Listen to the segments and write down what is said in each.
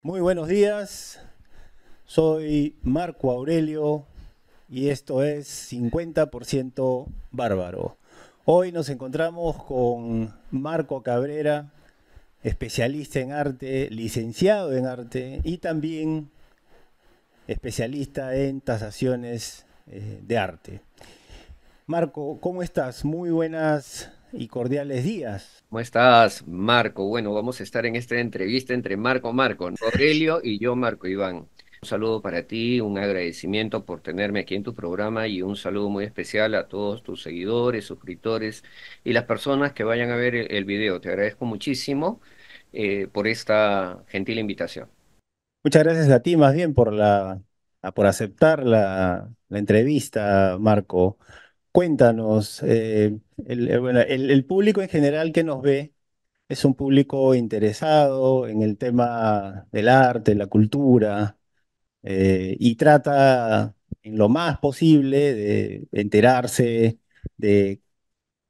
Muy buenos días, soy Marco Aurelio y esto es 50% Bárbaro. Hoy nos encontramos con Marco Cabrera, especialista en arte, licenciado en arte y también especialista en tasaciones eh, de arte. Marco, ¿cómo estás? Muy buenas y cordiales días. ¿Cómo estás, Marco? Bueno, vamos a estar en esta entrevista entre Marco Marco, Aurelio y yo, Marco Iván. Un saludo para ti, un agradecimiento por tenerme aquí en tu programa y un saludo muy especial a todos tus seguidores, suscriptores y las personas que vayan a ver el, video. Te agradezco muchísimo eh, por esta gentil invitación. Muchas gracias a ti más bien por, la, por aceptar la, la entrevista, Marco. Cuéntanos, eh, eh, el, público en general que nos ve es un público interesado en el tema del arte, la cultura, eh, y trata en lo más posible de enterarse de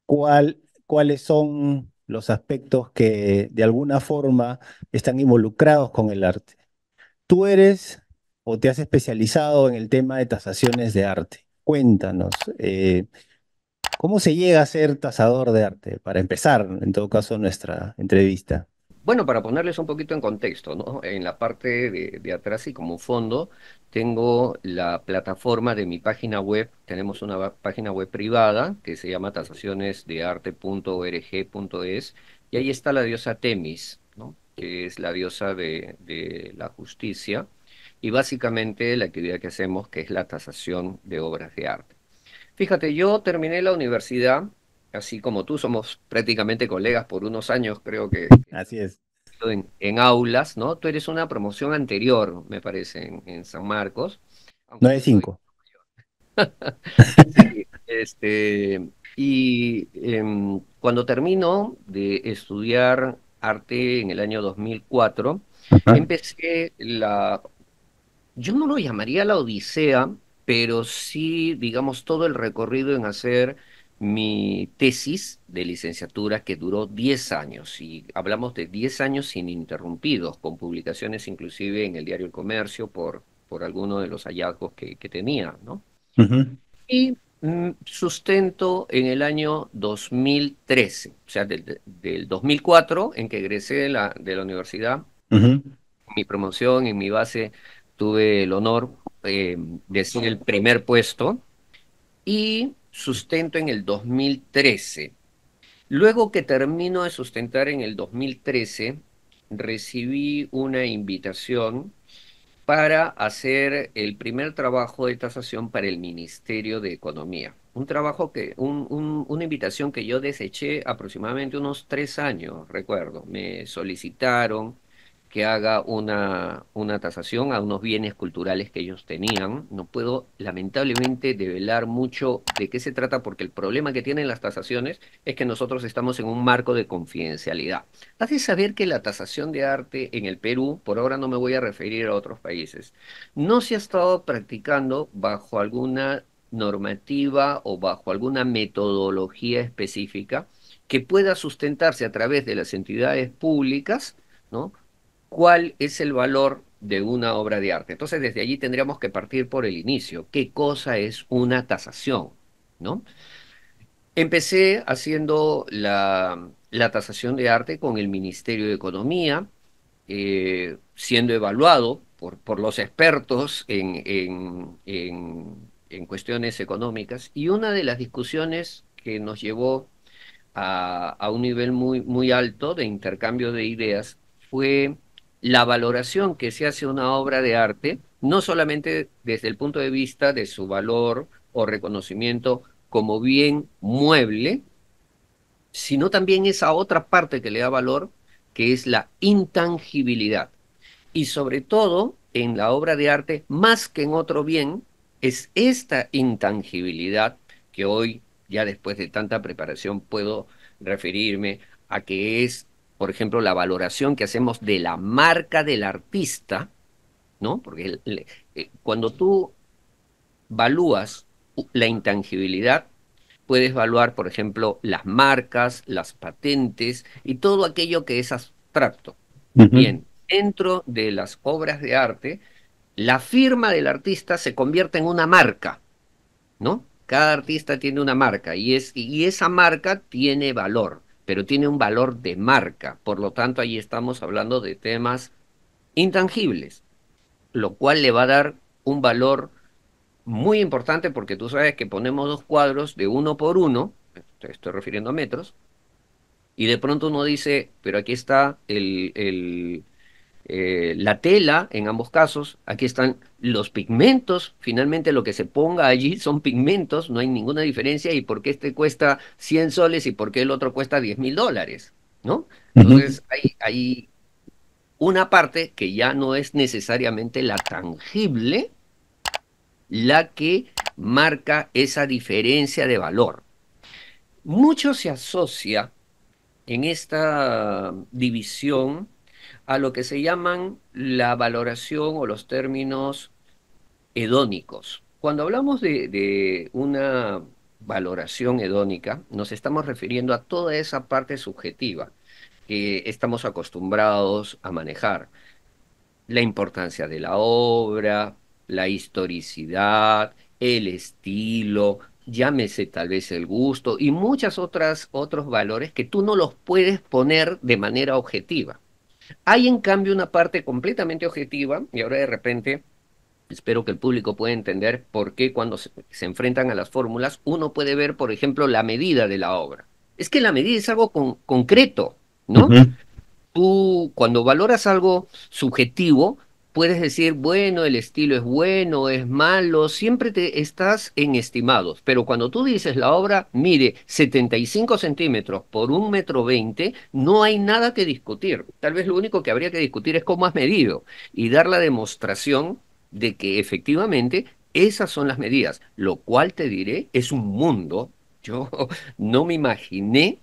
cuáles son los aspectos que de alguna forma están involucrados con el arte. ¿Tú eres o te has especializado en el tema de tasaciones de arte? cuéntanos, eh, ¿cómo se llega a ser tasador de arte? Para empezar, en todo caso, nuestra entrevista. Bueno, para ponerles un poquito en contexto, ¿no? En la parte de, atrás y como fondo tengo la plataforma de mi página web. Tenemos una página web privada que se llama tasacionesdearte.org.es y ahí está la diosa Temis, ¿no? que es la diosa de la justicia y básicamente la actividad que hacemos, que es la tasación de obras de arte. Fíjate, yo terminé la universidad, así como tú, somos prácticamente colegas por unos años, creo que. Así es. En, aulas, ¿no? Tú eres una promoción anterior, me parece, en, San Marcos. no 5 sí, este, y em, cuando termino de estudiar arte en el año 2004, empecé la yo no lo llamaría la odisea, pero sí, digamos, todo el recorrido en hacer mi tesis de licenciatura que duró 10 años y hablamos de 10 años ininterrumpidos, con publicaciones inclusive en el diario El Comercio por, por alguno de los hallazgos que, que tenía, ¿no? Y mm, sustento en el año 2013, o sea, del, 2004 en que egresé de la, de la universidad, mi promoción en mi base tuve el honor em, de ser el primer puesto y sustento en el 2013. Luego que termino de sustentar en el 2013, recibí una invitación para hacer el primer trabajo de tasación para el Ministerio de Economía. Un trabajo que, una invitación que yo deseché aproximadamente unos tres años, recuerdo. Me solicitaron, que haga una, una tasación a unos bienes culturales que ellos tenían. No puedo, lamentablemente, develar mucho de qué se trata porque el problema que tienen las tasaciones es que nosotros estamos en un marco de confidencialidad. hace saber que la tasación de arte en el Perú, por ahora no me voy a referir a otros países, no se ha estado practicando bajo alguna normativa o bajo alguna metodología específica que pueda sustentarse a través de las entidades públicas, ¿no? cuál es el valor de una obra de arte. Entonces, desde allí tendríamos que partir por el inicio. ¿Qué cosa es una tasación? ¿No? Empecé haciendo la, tasación de arte con el Ministerio de Economía, eh, siendo evaluado por, por los expertos en, en, cuestiones económicas. Y una de las discusiones que nos llevó a, un nivel muy, muy alto de intercambio de ideas fue la valoración que se hace una obra de arte, no solamente desde el punto de vista de su valor o reconocimiento como bien mueble, sino también esa otra parte que le da valor, que es la intangibilidad. Y sobre todo en la obra de arte, más que en otro bien, es esta intangibilidad que hoy, ya después de tanta preparación, puedo referirme a que es por ejemplo, la valoración que hacemos de la marca del artista, ¿no? Porque eh, cuando tú valúas la intangibilidad, puedes evaluar, por ejemplo, las marcas, las patentes y todo aquello que es abstracto. Bien, dentro de las obras de arte, la firma del artista se convierte en una marca, ¿no? Cada artista tiene una marca y, es, y esa marca tiene valor pero tiene un valor de marca. Por lo tanto, ahí estamos hablando de temas intangibles, lo cual le va a dar un valor muy importante porque tú sabes que ponemos dos cuadros de uno por uno, te estoy refiriendo a metros, y de pronto uno dice, pero aquí está el, el, eh, la tela en ambos casos, aquí están los pigmentos, finalmente lo que se ponga allí son pigmentos, no hay ninguna diferencia y por qué este cuesta 100 soles y por qué el otro cuesta 10 mil dólares, ¿no? Entonces hay una parte que ya no es necesariamente la tangible, la que marca esa diferencia de valor. Mucho se asocia en esta división a lo que se llaman la valoración o los términos hedónicos. Cuando hablamos de, una valoración hedónica, nos estamos refiriendo a toda esa parte subjetiva que estamos acostumbrados a manejar. La importancia de la obra, la historicidad, el estilo, llámese tal vez el gusto y muchas otras otros valores que tú no los puedes poner de manera objetiva. Hay en cambio una parte completamente objetiva, y ahora de repente espero que el público pueda entender por qué cuando se, enfrentan a las fórmulas uno puede ver, por ejemplo, la medida de la obra. Es que la medida es algo con, concreto, ¿no? Tú cuando valoras algo subjetivo, puedes decir, bueno, el estilo es bueno, es malo, siempre te estás en estimados, pero cuando tú dices la obra mide 75 centímetros por un metro veinte, no hay nada que discutir. Tal vez lo único que habría que discutir es cómo has medido y dar la demostración de que efectivamente esas son las medidas, lo cual te diré es un mundo. Yo no me imaginé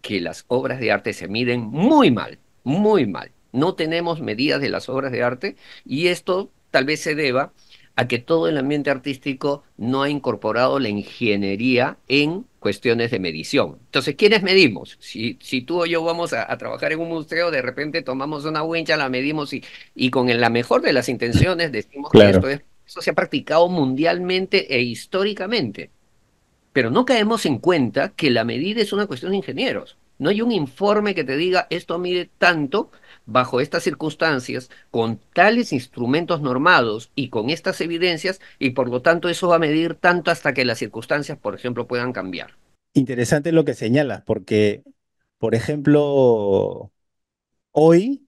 que las obras de arte se miden muy mal, muy mal. No tenemos medidas de las obras de arte y esto tal vez se deba a que todo el ambiente artístico no ha incorporado la ingeniería en cuestiones de medición. Entonces, ¿quiénes medimos? Si, tú o yo vamos a, trabajar en un museo, de repente tomamos una wincha, la medimos y, con la mejor de las intenciones decimos que esto es, eso se ha practicado mundialmente e históricamente. Pero no caemos en cuenta que la medida es una cuestión de ingenieros. No hay un informe que te diga esto mide tanto Bajo estas circunstancias, con tales instrumentos normados y con estas evidencias, y por lo tanto eso va a medir tanto hasta que las circunstancias, por ejemplo, puedan cambiar. Interesante lo que señalas, porque, por ejemplo, hoy,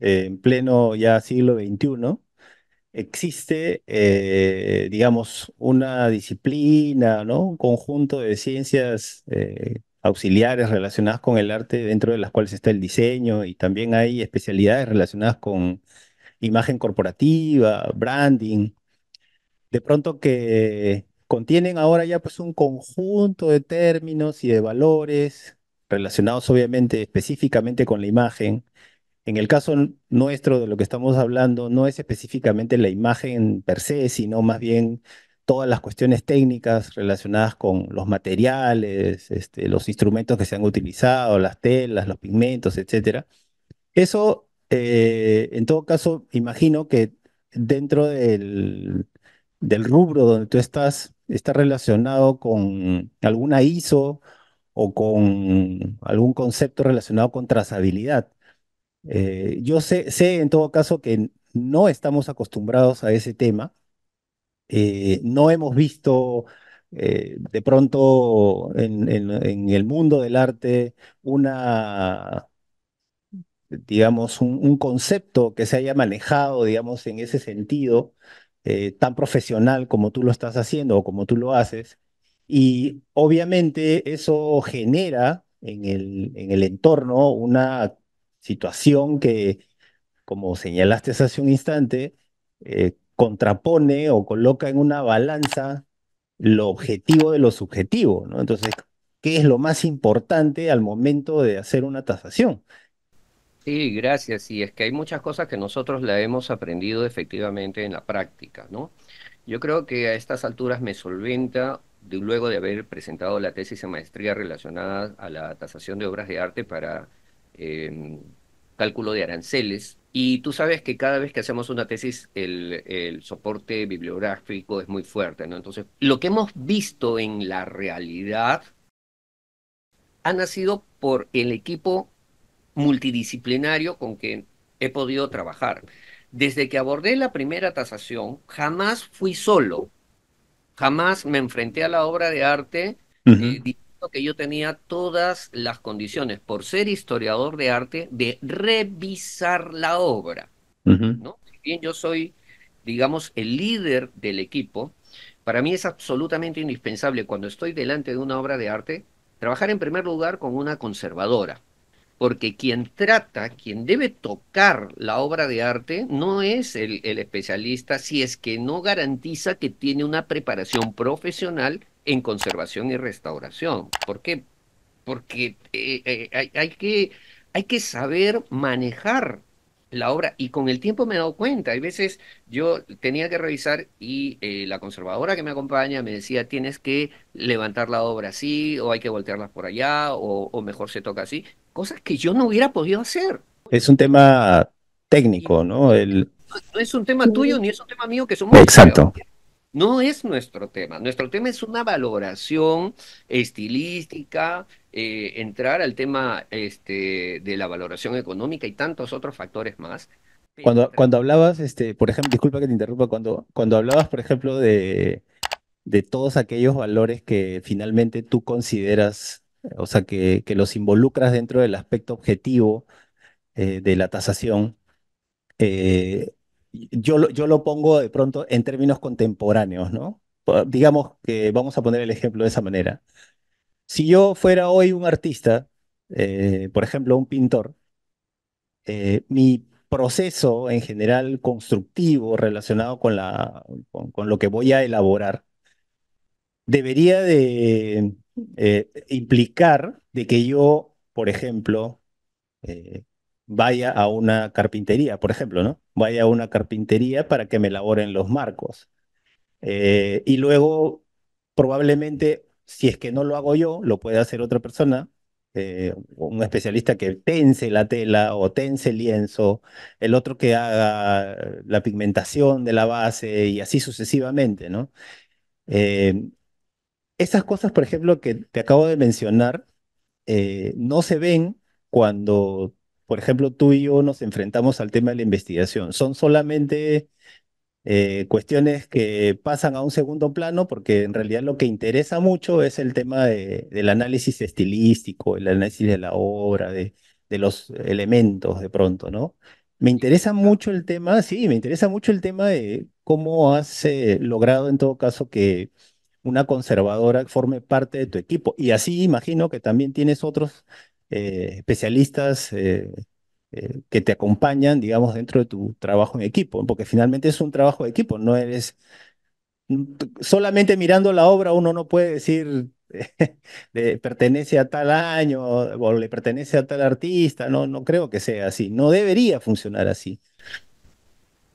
eh, en pleno ya siglo XXI, existe, eh, digamos, una disciplina, ¿no? Un conjunto de ciencias eh, auxiliares relacionadas con el arte, dentro de las cuales está el diseño y también hay especialidades relacionadas con imagen corporativa, branding. De pronto que contienen ahora ya pues un conjunto de términos y de valores relacionados obviamente específicamente con la imagen. En el caso nuestro de lo que estamos hablando no es específicamente la imagen per se, sino más bien todas las cuestiones técnicas relacionadas con los materiales, este, los instrumentos que se han utilizado, las telas, los pigmentos, etc. Eso, eh, en todo caso, imagino que dentro del, rubro donde tú estás, está relacionado con alguna ISO o con algún concepto relacionado con trazabilidad. Eh, yo sé, sé en todo caso que no estamos acostumbrados a ese tema eh, no hemos visto eh, de pronto en, el mundo del arte una digamos, un, concepto que se haya manejado, digamos, en ese sentido, eh, tan profesional como tú lo estás haciendo o como tú lo haces. Y obviamente eso genera en el, entorno una situación que, como señalaste hace un instante, contrapone o coloca en una balanza lo objetivo de lo subjetivo, ¿no? Entonces, ¿qué es lo más importante al momento de hacer una tasación? Sí, gracias. Y es que hay muchas cosas que nosotros la hemos aprendido efectivamente en la práctica, ¿no? Yo creo que a estas alturas me solventa, luego de haber presentado la tesis de maestría relacionada a la tasación de obras de arte para eh, cálculo de aranceles. Y tú sabes que cada vez que hacemos una tesis, el, soporte bibliográfico es muy fuerte, ¿no? Entonces, lo que hemos visto en la realidad ha nacido por el equipo multidisciplinario con que he podido trabajar. Desde que abordé la primera tasación, jamás fui solo, jamás me enfrenté a la obra de arte que yo tenía todas las condiciones, por ser historiador de arte, de revisar la obra. ¿no? Si bien yo soy, digamos, el líder del equipo, para mí es absolutamente indispensable cuando estoy delante de una obra de arte, trabajar en primer lugar con una conservadora. Porque quien trata, quien debe tocar la obra de arte, no es el especialista si es que no garantiza que tiene una preparación profesional en conservación y restauración. ¿Por qué? Porque eh, eh, hay, que, saber manejar la obra y con el tiempo me he dado cuenta, hay veces yo tenía que revisar y eh, la conservadora que me acompaña me decía tienes que levantar la obra así o hay que voltearlas por allá o, mejor se toca así, cosas que yo no hubiera podido hacer. Es un tema técnico, ¿no? No es un tema tuyo ni es un tema mío que somos... Exacto. No es nuestro tema. Nuestro tema es una valoración estilística, eh, entrar al tema este, de la valoración económica y tantos otros factores más. Cuando, cuando hablabas, este, por ejemplo, disculpa que te interrumpa, cuando, cuando hablabas, por ejemplo, de, de todos aquellos valores que finalmente tú consideras, o sea, que, que los involucras dentro del aspecto objetivo eh, de la tasación, eh, yo, lo, pongo de pronto en términos contemporáneos, ¿no? Digamos que vamos a poner el ejemplo de esa manera. Si yo fuera hoy un artista, eh, por ejemplo, un pintor, eh, mi proceso en general constructivo relacionado con, la, lo que voy a elaborar debería de eh, implicar de que yo, por ejemplo, vaya a una carpintería, por ejemplo, ¿no? Vaya a una carpintería para que me elaboren los marcos. Eh, y luego, probablemente, si es que no lo hago yo, lo puede hacer otra persona, eh, un especialista que tense la tela o tense el lienzo, el otro que haga la pigmentación de la base y así sucesivamente, ¿no? Eh, esas cosas, por ejemplo, que te acabo de mencionar, no se ven cuando por ejemplo, tú y yo nos enfrentamos al tema de la investigación. Son solamente eh, cuestiones que pasan a un segundo plano porque en realidad lo que interesa mucho es el tema del análisis estilístico, el análisis de la obra, de, los elementos de pronto, ¿no? Me interesa mucho el tema, sí, me interesa mucho el tema de cómo has eh, logrado en todo caso que una conservadora forme parte de tu equipo. Y así imagino que también tienes otros eh, especialistas eh, eh, que te acompañan, digamos, dentro de tu trabajo en equipo, porque finalmente es un trabajo de equipo, no eres... Mm, solamente mirando la obra uno no puede decir de, pertenece a tal año o, le pertenece a tal artista, no, no creo que sea así, no debería funcionar así.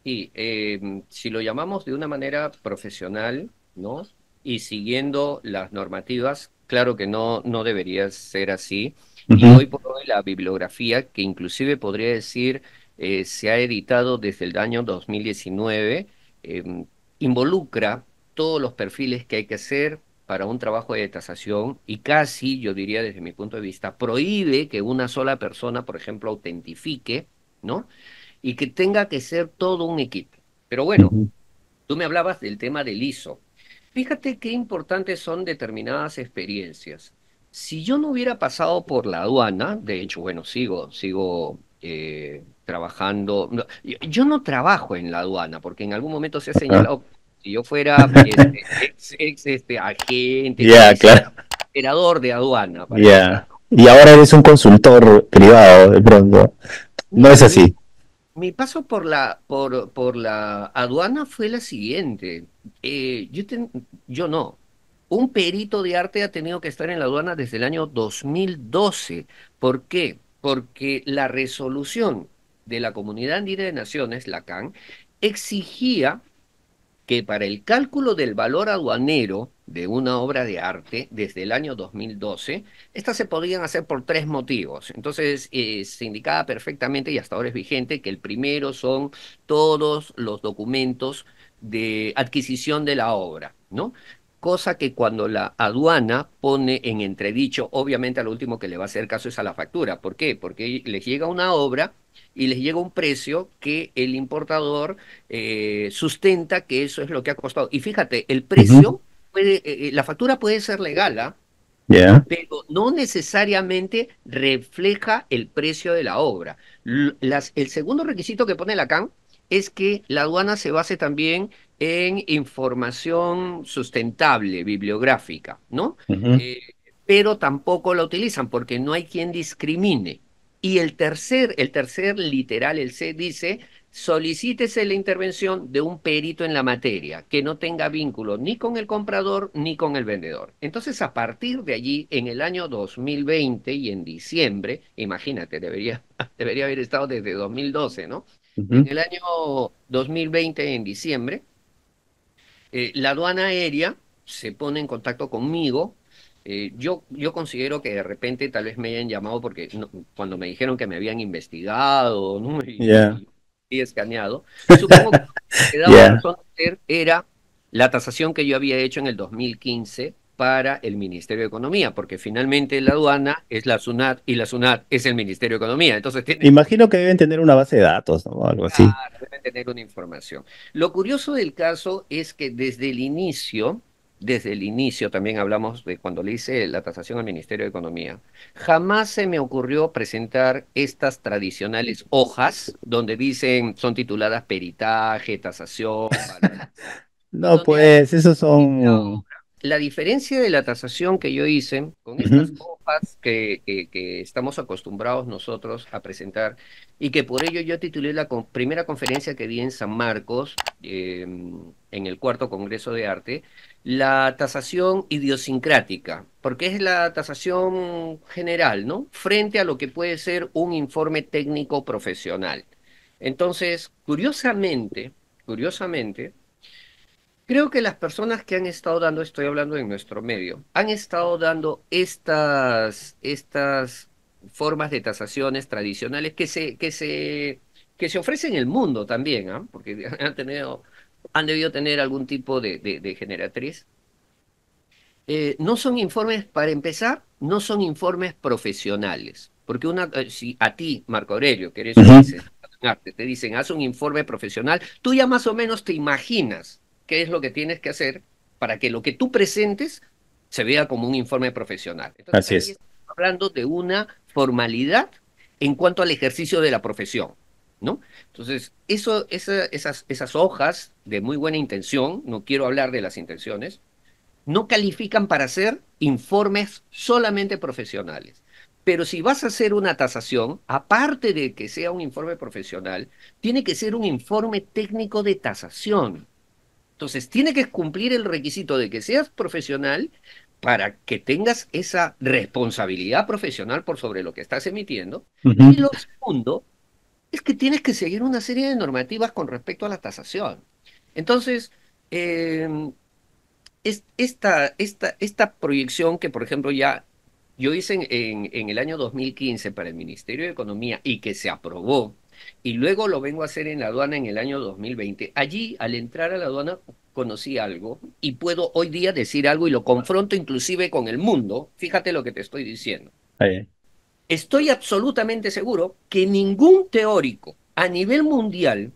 Y em, si lo llamamos de una manera profesional, ¿no? Y siguiendo las normativas, claro que no, no debería ser así. Y hoy por hoy la bibliografía, que inclusive podría decir eh, se ha editado desde el año 2019, em, involucra todos los perfiles que hay que hacer para un trabajo de tasación y casi, yo diría desde mi punto de vista, prohíbe que una sola persona, por ejemplo, autentifique, ¿no? Y que tenga que ser todo un equipo. Pero bueno, tú me hablabas del tema del ISO. Fíjate qué importantes son determinadas experiencias si yo no hubiera pasado por la aduana, de hecho, bueno, sigo, sigo eh, trabajando. yo, no trabajo en la aduana, porque en algún momento se ha ah. señalado, que si yo fuera este, ex, este, agente, operador de aduana. Y ahora eres un consultor privado, de pronto. No es así. Mi, paso por la, por, por la aduana fue la siguiente. Eh, yo, yo no, un perito de arte ha tenido que estar en la aduana desde el año 2012. ¿Por qué? Porque la resolución de la Comunidad Andina de Naciones, la CAN, exigía que para el cálculo del valor aduanero de una obra de arte desde el año 2012, estas se podían hacer por tres motivos. Entonces, eh, se indicaba perfectamente, y hasta ahora es vigente, que el primero son todos los documentos de adquisición de la obra, ¿no? cosa que cuando la aduana pone en entredicho, obviamente a lo último que le va a hacer caso es a la factura. ¿Por qué? Porque les llega una obra y les llega un precio que el importador eh, sustenta que eso es lo que ha costado. Y fíjate, el precio, puede, eh, eh, la factura puede ser legal, ¿ah? pero no necesariamente refleja el precio de la obra. el segundo requisito que pone la CAN es que la aduana se base también en información sustentable, bibliográfica, ¿no? Eh, pero tampoco la utilizan porque no hay quien discrimine. Y el tercer, el tercer literal, el C, dice, solicítese la intervención de un perito en la materia que no tenga vínculo ni con el comprador ni con el vendedor. Entonces, a partir de allí, en el año 2020 y en diciembre, imagínate, debería, debería haber estado desde 2012, ¿no? En el año 2020, en diciembre, eh, la aduana aérea se pone en contacto conmigo. Eh, yo, yo considero que de repente tal vez me hayan llamado porque cuando me dijeron que me habían investigado ¿no? y, escaneado, supongo que lo que daba era la tasación que yo había hecho en el 2015 para el Ministerio de Economía, porque finalmente la aduana es la SUNAT y la SUNAT es el Ministerio de Economía. Entonces Imagino que deben tener una base de datos o algo así. Ah, deben tener una información. Lo curioso del caso es que desde el inicio, desde el inicio también hablamos de cuando le hice la tasación al Ministerio de Economía, jamás se me ocurrió presentar estas tradicionales hojas donde dicen son tituladas peritaje, tasación. no, pues, esos son la diferencia de la tasación que yo hice con estas copas que, estamos acostumbrados nosotros a presentar y que por ello yo titulé la primera conferencia que di en San Marcos, em, en el cuarto Congreso de Arte, la tasación idiosincrática, porque es la tasación general, ¿no? Frente a lo que puede ser un informe técnico profesional. Entonces, curiosamente, curiosamente, Creo que las personas que han estado dando, estoy hablando en nuestro medio, han estado dando estas, estas formas de tasaciones tradicionales que se, que se, que se ofrecen en el mundo también, ¿ah? porque han, tenido, han debido tener algún tipo de, generatriz. Eh, no son informes, para empezar, no son informes profesionales. Porque una, eh, si a ti, Marco Aurelio, que eres un artista, te dicen, haz un informe profesional, tú ya más o menos te imaginas qué es lo que tienes que hacer para que lo que tú presentes se vea como un informe profesional. Entonces, Estamos hablando de una formalidad en cuanto al ejercicio de la profesión, ¿no? Entonces, eso, esas, hojas de muy buena intención, no quiero hablar de las intenciones, no califican para ser informes solamente profesionales. Pero si vas a hacer una tasación, aparte de que sea un informe profesional, tiene que ser un informe técnico de tasación. Entonces, tiene que cumplir el requisito de que seas profesional para que tengas esa responsabilidad profesional por sobre lo que estás emitiendo. Y lo segundo es que tienes que seguir una serie de normativas con respecto a la tasación. Entonces, em, esta, esta proyección que, por ejemplo, ya yo hice en, en, el año 2015 para el Ministerio de Economía y que se aprobó y luego lo vengo a hacer en la aduana en el año 2020. Allí, al entrar a la aduana, conocí algo y puedo hoy día decir algo y lo confronto inclusive con el mundo. Fíjate lo que te estoy diciendo. Estoy absolutamente seguro que ningún teórico a nivel mundial,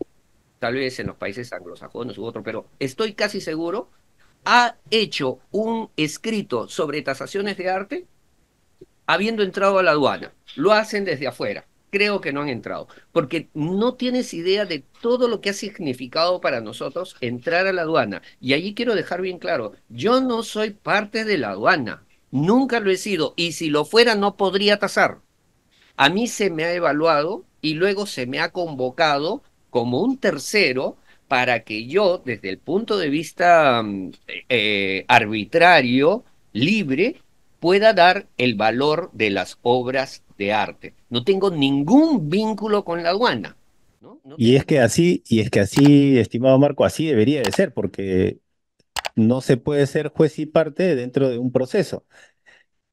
tal vez en los países anglosajones u otro, pero estoy casi seguro, ha hecho un escrito sobre tasaciones de arte habiendo entrado a la aduana. Lo hacen desde afuera creo que no han entrado, porque no tienes idea de todo lo que ha significado para nosotros entrar a la aduana. Y allí quiero dejar bien claro, yo no soy parte de la aduana, nunca lo he sido, y si lo fuera no podría tasar. A mí se me ha evaluado y luego se me ha convocado como un tercero para que yo, desde el punto de vista mm, eh, arbitrario, libre, pueda dar el valor de las obras de arte no tengo ningún vínculo con la aduana. y es que así, y es que así, estimado Marco, así debería de ser, porque no se puede ser juez y parte dentro de un proceso.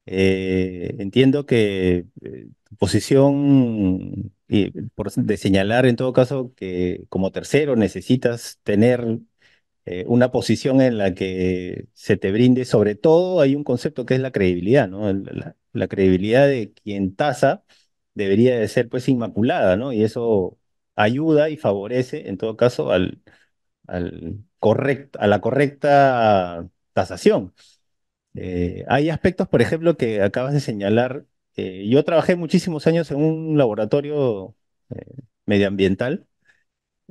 Eh, entiendo que eh, tu posición y por, de señalar en todo caso que como tercero necesitas tener eh, una posición en la que se te brinde, sobre todo hay un concepto que es la credibilidad, ¿no? La, la credibilidad de quien tasa debería de ser pues inmaculada, ¿no? Y eso ayuda y favorece, en todo caso, al, al a la correcta tasación. Eh, hay aspectos, por ejemplo, que acabas de señalar. yo trabajé muchísimos años en un laboratorio eh, medioambiental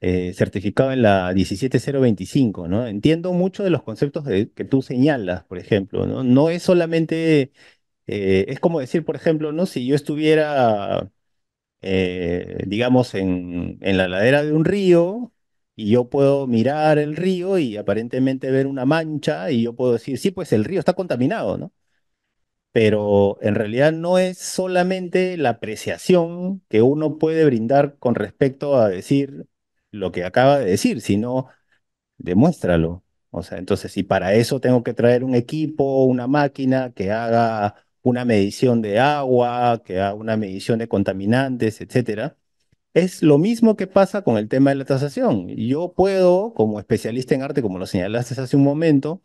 eh, certificado en la 17025, ¿no? Entiendo mucho de los conceptos que tú señalas, por ejemplo, ¿no? No es solamente eh, es como decir, por ejemplo, ¿no? Si yo estuviera, eh, digamos, en, en la ladera de un río y yo puedo mirar el río y aparentemente ver una mancha y yo puedo decir, sí, pues el río está contaminado, ¿no? Pero en realidad no es solamente la apreciación que uno puede brindar con respecto a decir lo que acaba de decir, sino demuéstralo. O sea, entonces, si para eso tengo que traer un equipo, una máquina que haga una medición de agua, que haga una medición de contaminantes, etcétera. Es lo mismo que pasa con el tema de la tasación. Yo puedo, como especialista en arte, como lo señalaste hace un momento,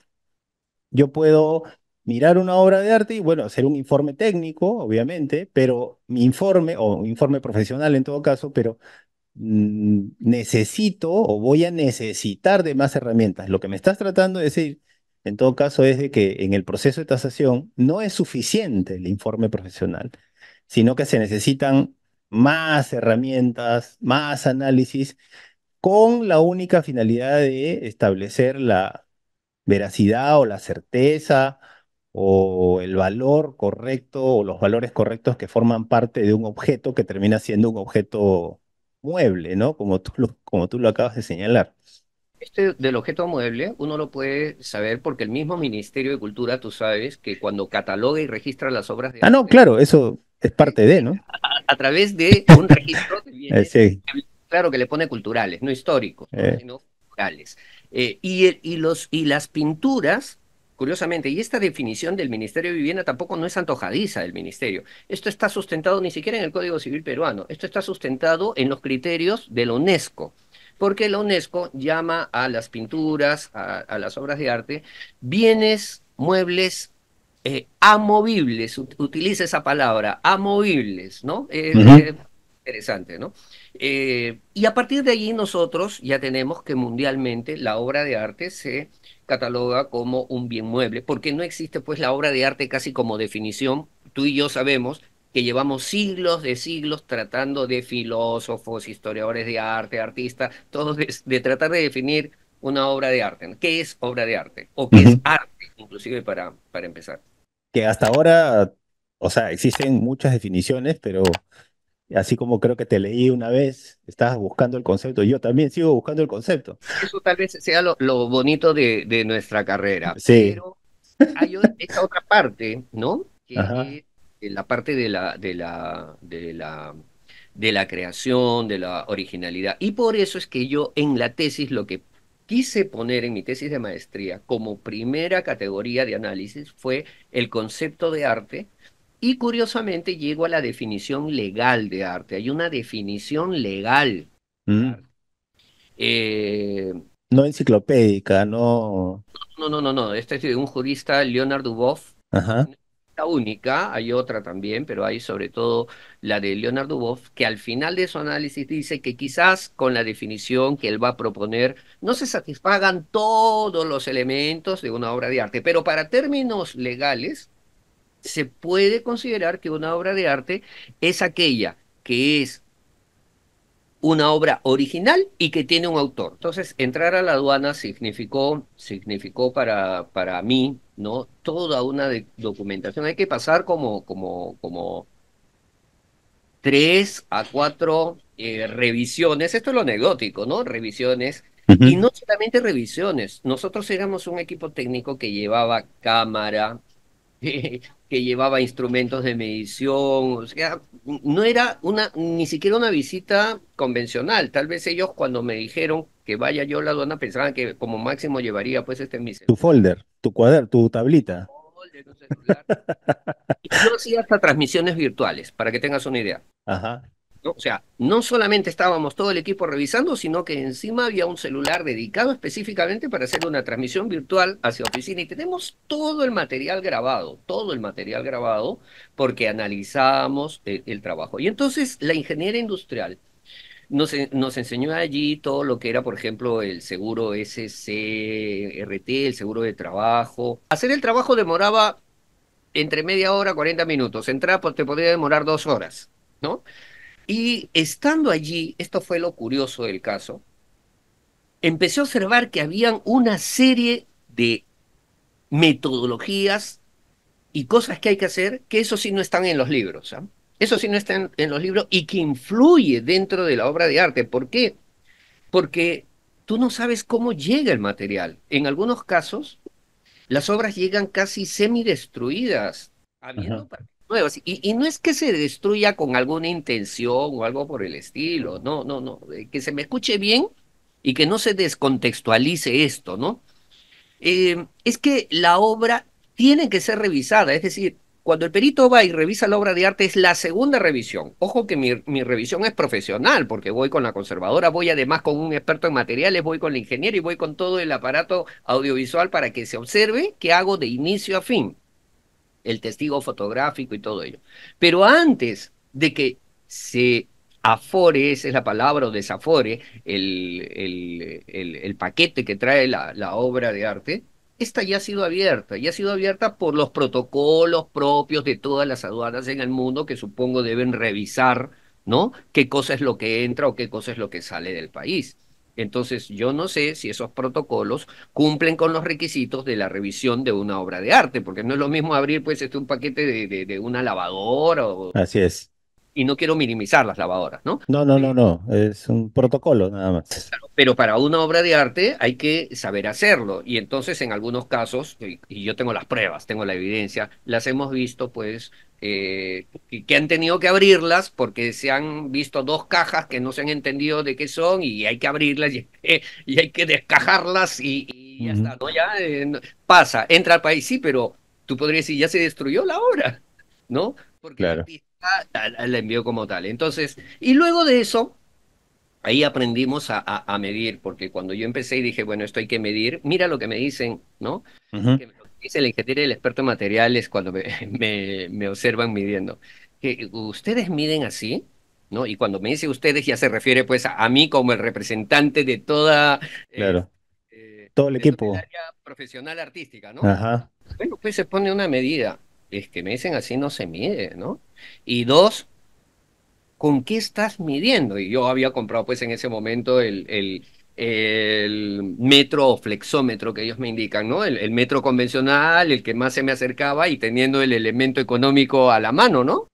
yo puedo mirar una obra de arte y, bueno, hacer un informe técnico, obviamente, pero mi informe, o informe profesional en todo caso, pero mm, necesito o voy a necesitar de más herramientas. Lo que me estás tratando de decir en todo caso es de que en el proceso de tasación no es suficiente el informe profesional, sino que se necesitan más herramientas, más análisis, con la única finalidad de establecer la veracidad o la certeza o el valor correcto o los valores correctos que forman parte de un objeto que termina siendo un objeto mueble, ¿no? Como tú lo, como tú lo acabas de señalar. Este del objeto mueble uno lo puede saber porque el mismo Ministerio de Cultura, tú sabes, que cuando cataloga y registra las obras de... Ah, no, claro, eso es parte de, ¿no? A, través de un registro de bienes, eh, claro que le pone culturales, no históricos, eh. sino culturales. Eh, y, y, los, y las pinturas curiosamente, y esta definición del Ministerio de Vivienda tampoco no es antojadiza del Ministerio. Esto está sustentado ni siquiera en el Código Civil peruano, esto está sustentado en los criterios de la UNESCO porque la UNESCO llama a las pinturas, a, las obras de arte, bienes muebles eh, amovibles, utiliza esa palabra, amovibles, ¿no? Interesante, ¿no? Eh, y a partir de allí nosotros ya tenemos que mundialmente la obra de arte se cataloga como un bien mueble, porque no existe pues la obra de arte casi como definición. Tú y yo sabemos que llevamos siglos de siglos tratando de filósofos, historiadores de arte, artistas, todos de, tratar de definir una obra de arte. ¿Qué es obra de arte? ¿O qué es arte, inclusive para, para empezar? Que hasta ahora, o sea, existen muchas definiciones, pero así como creo que te leí una vez, estás buscando el concepto, yo también sigo buscando el concepto. Eso tal vez sea lo, lo bonito de, de, nuestra carrera. Sí. Pero hay otra parte, ¿no? Ajá la parte de la, de la, de la de la creación, de la originalidad. Y por eso es que yo en la tesis lo que quise poner en mi tesis de maestría como primera categoría de análisis fue el concepto de arte y curiosamente llego a la definición legal de arte. Hay una definición legal. Mm. Eh, no enciclopédica, no... No, no, no, no. Este es de un jurista, Leonard Duboff, Ajá única, hay otra también, pero hay sobre todo la de Leonardo Boff que al final de su análisis dice que quizás con la definición que él va a proponer no se satisfagan todos los elementos de una obra de arte, pero para términos legales se puede considerar que una obra de arte es aquella que es una obra original y que tiene un autor. Entonces, entrar a la aduana significó, significó para, para mí ¿no? Toda una documentación. Hay que pasar como, como, como tres a cuatro eh, revisiones. Esto es lo anecdótico, ¿no? Revisiones. Y no solamente revisiones. Nosotros éramos un equipo técnico que llevaba cámara, eh, que llevaba instrumentos de medición, o sea, no era una, ni siquiera una visita convencional. Tal vez ellos cuando me dijeron que vaya yo a la aduana pensaban que como máximo llevaría pues este mi Tu folder, tu cuaderno, tu tablita. yo hacía hasta transmisiones virtuales, para que tengas una idea. Ajá. O sea, no solamente estábamos todo el equipo revisando, sino que encima había un celular dedicado específicamente para hacer una transmisión virtual hacia oficina y tenemos todo el material grabado, todo el material grabado, porque analizamos eh, el, trabajo. Y entonces la ingeniera industrial nos, eh, nos, enseñó allí todo lo que era, por ejemplo, el seguro rt el seguro de trabajo. Hacer el trabajo demoraba entre media hora, 40 minutos. Entrar pues, te podría demorar dos horas, ¿no? Y estando allí, esto fue lo curioso del caso, empecé a observar que habían una serie de metodologías y cosas que hay que hacer que eso sí no están en los libros. ¿ah? Eso sí no están en los libros y que influye dentro de la obra de arte. ¿Por qué? Porque tú no sabes cómo llega el material. En algunos casos, las obras llegan casi semidestruidas, habiendo y, no es que se destruya con alguna intención o algo por el estilo, no, no, no, eh, que se me escuche bien y que no se descontextualice esto, ¿no? Eh, es que la obra tiene que ser revisada, es decir, cuando el perito va y revisa la obra de arte es la segunda revisión. Ojo que mi, mi, revisión es profesional, porque voy con la conservadora, voy además con un experto en materiales, voy con el ingeniero y voy con todo el aparato audiovisual para que se observe que hago de inicio a fin el testigo fotográfico y todo ello. Pero antes de que se afore, esa es la palabra, o desafore, el, el, paquete que trae la, obra de arte, esta ya ha sido abierta, ya ha sido abierta por los protocolos propios de todas las aduanas en el mundo que supongo deben revisar, ¿no? ¿Qué cosa es lo que entra o qué cosa es lo que sale del país? Entonces, yo no sé si esos protocolos cumplen con los requisitos de la revisión de una obra de arte, porque no es lo mismo abrir pues este, un paquete de, una lavadora. O... Así es y no quiero minimizar las lavadoras, ¿no? No, no, no, no, es un protocolo nada más. pero para una obra de arte hay que saber hacerlo y entonces en algunos casos, y, yo tengo las pruebas, tengo la evidencia, las hemos visto pues eh, que han tenido que abrirlas porque se han visto dos cajas que no se han entendido de qué son y hay que abrirlas y, hay que descajarlas y, ya está, ¿no? Ya eh, pasa, entra al país, sí, pero tú podrías decir, ya se destruyó la obra, ¿no? Porque la, envió como tal. Entonces, y luego de eso, ahí aprendimos a, medir, porque cuando yo empecé y dije, bueno, esto hay que medir, mira lo que me dicen, ¿no? dice la ingeniera y el experto en materiales cuando me, observan midiendo. Que ustedes miden así, ¿no? Y cuando me dice ustedes ya se refiere pues a, mí como el representante de toda... Eh, claro. Eh, Todo el equipo. Área profesional artística, ¿no? Ajá. Bueno, pues se pone una medida. Es que me dicen así no se mide, ¿no? Y dos, ¿con qué estás midiendo? Y yo había comprado pues en ese momento el el metro o flexómetro que ellos me indican, ¿no? El, metro convencional, el que más se me acercaba y teniendo el elemento económico a la mano, ¿no?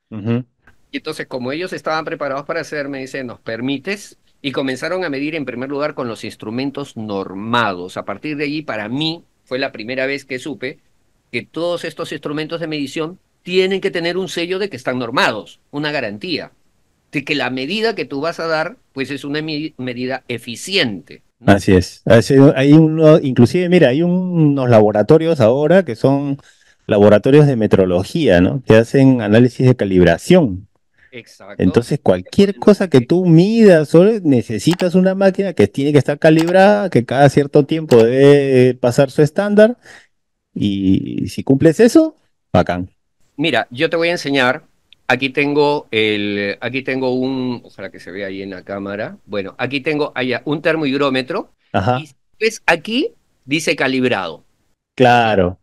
Y entonces, como ellos estaban preparados para hacer, me dicen, ¿nos permites? Y comenzaron a medir en primer lugar con los instrumentos normados. A partir de allí, para mí, fue la primera vez que supe que todos estos instrumentos de medición tienen que tener un sello de que están normados, una garantía. Este, que la medida que tú vas a dar, pues es una medida eficiente. Así es. Hay uno, inclusive, mira, hay unos laboratorios ahora que son laboratorios de metrología, ¿no? Que hacen análisis de calibración. Exacto. Entonces, cualquier cosa que tú midas, solo necesitas una máquina que tiene que estar calibrada, que cada cierto tiempo debe pasar su estándar. Y si cumples eso, bacán. Mira, yo te voy a enseñar Aquí tengo el, aquí tengo un, ojalá que se vea ahí en la cámara. Bueno, aquí tengo allá un termohigrómetro. Ajá. Y aquí dice calibrado. Claro.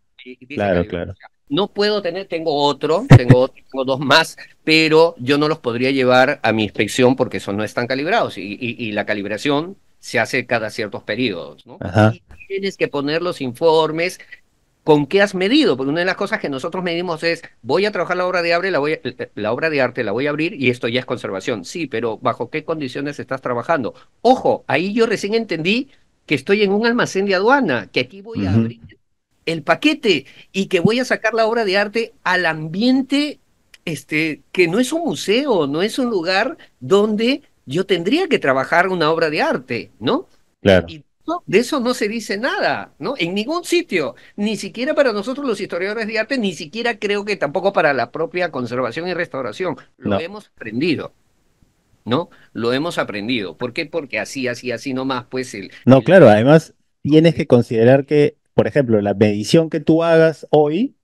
claro, claro. No puedo tener, tengo otro, tengo tengo dos más, pero yo no los podría llevar a mi inspección porque esos no están calibrados y, la calibración se hace cada ciertos periodos, tienes que poner los informes ¿Con qué has medido? Porque una de las cosas que nosotros medimos es, voy a trabajar la obra de arte, la, voy a, la obra de arte la voy a abrir y esto ya es conservación. Sí, pero ¿bajo qué condiciones estás trabajando? Ojo, ahí yo recién entendí que estoy en un almacén de aduana, que aquí voy a abrir el paquete y que voy a sacar la obra de arte al ambiente este, que no es un museo, no es un lugar donde yo tendría que trabajar una obra de arte, ¿no? Claro de eso no se dice nada, ¿no? En ningún sitio, ni siquiera para nosotros los historiadores de arte, ni siquiera creo que tampoco para la propia conservación y restauración. Lo hemos aprendido. ¿No? Lo hemos aprendido. ¿Por qué? Porque así, así, así nomás, pues el. No, claro, además tienes que considerar que, por ejemplo, la medición que tú hagas hoy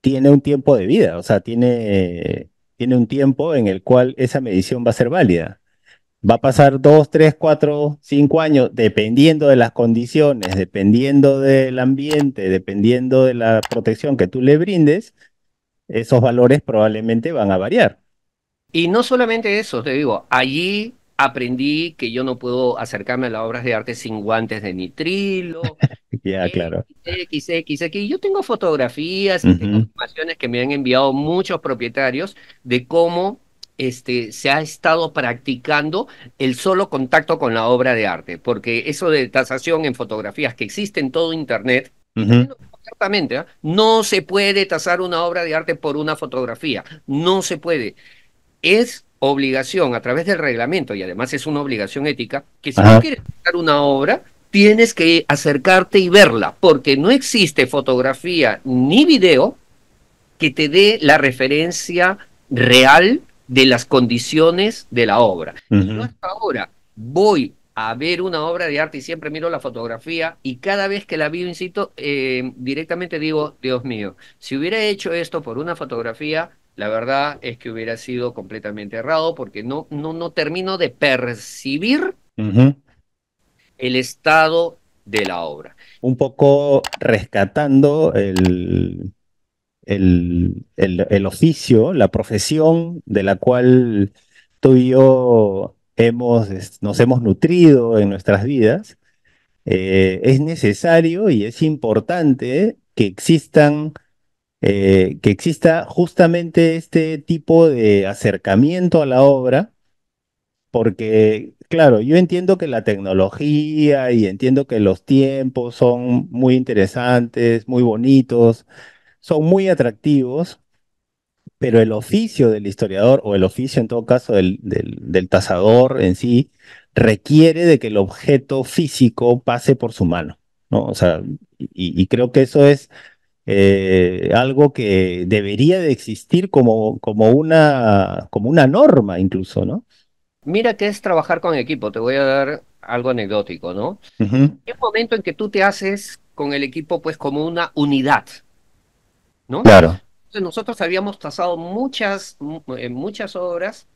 tiene un tiempo de vida, o sea, tiene, tiene un tiempo en el cual esa medición va a ser válida. Va a pasar dos, tres, cuatro, cinco años, dependiendo de las condiciones, dependiendo del ambiente, dependiendo de la protección que tú le brindes, esos valores probablemente van a variar. Y no solamente eso, te digo, allí aprendí que yo no puedo acercarme a las obras de arte sin guantes de nitrilo. ya, claro. X, X, X, Yo tengo fotografías tengo que me han enviado muchos propietarios de cómo este, se ha estado practicando el solo contacto con la obra de arte, porque eso de tasación en fotografías que existe en todo Internet, ¿ah? no se puede tasar una obra de arte por una fotografía, no se puede. Es obligación a través del reglamento, y además es una obligación ética, que si quieres tasar una obra, tienes que acercarte y verla, porque no existe fotografía ni video que te dé la referencia real de las condiciones de la obra. ahora voy a ver una obra de arte y siempre miro la fotografía y cada vez que la veo, incito, eh, directamente digo, Dios mío, si hubiera hecho esto por una fotografía, la verdad es que hubiera sido completamente errado porque no, no, no termino de percibir el estado de la obra. Un poco rescatando el, el, el, oficio, la profesión de la cual tú y yo hemos, nos hemos nutrido en nuestras vidas, eh, es necesario y es importante que existan, eh, que exista justamente este tipo de acercamiento a la obra, porque, claro, yo entiendo que la tecnología y entiendo que los tiempos son muy interesantes, muy bonitos, son muy atractivos, pero el oficio del historiador, o el oficio en todo caso del, del, tasador en sí, requiere de que el objeto físico pase por su mano, ¿no? O sea, y, creo que eso es eh, algo que debería de existir como, como, una, como una norma incluso, ¿no? Mira que es trabajar con equipo, te voy a dar algo anecdótico, ¿no? Un momento en que tú te haces con el equipo pues como una unidad, ¿no? Claro. nosotros habíamos tasado muchas, eh, muchas obras,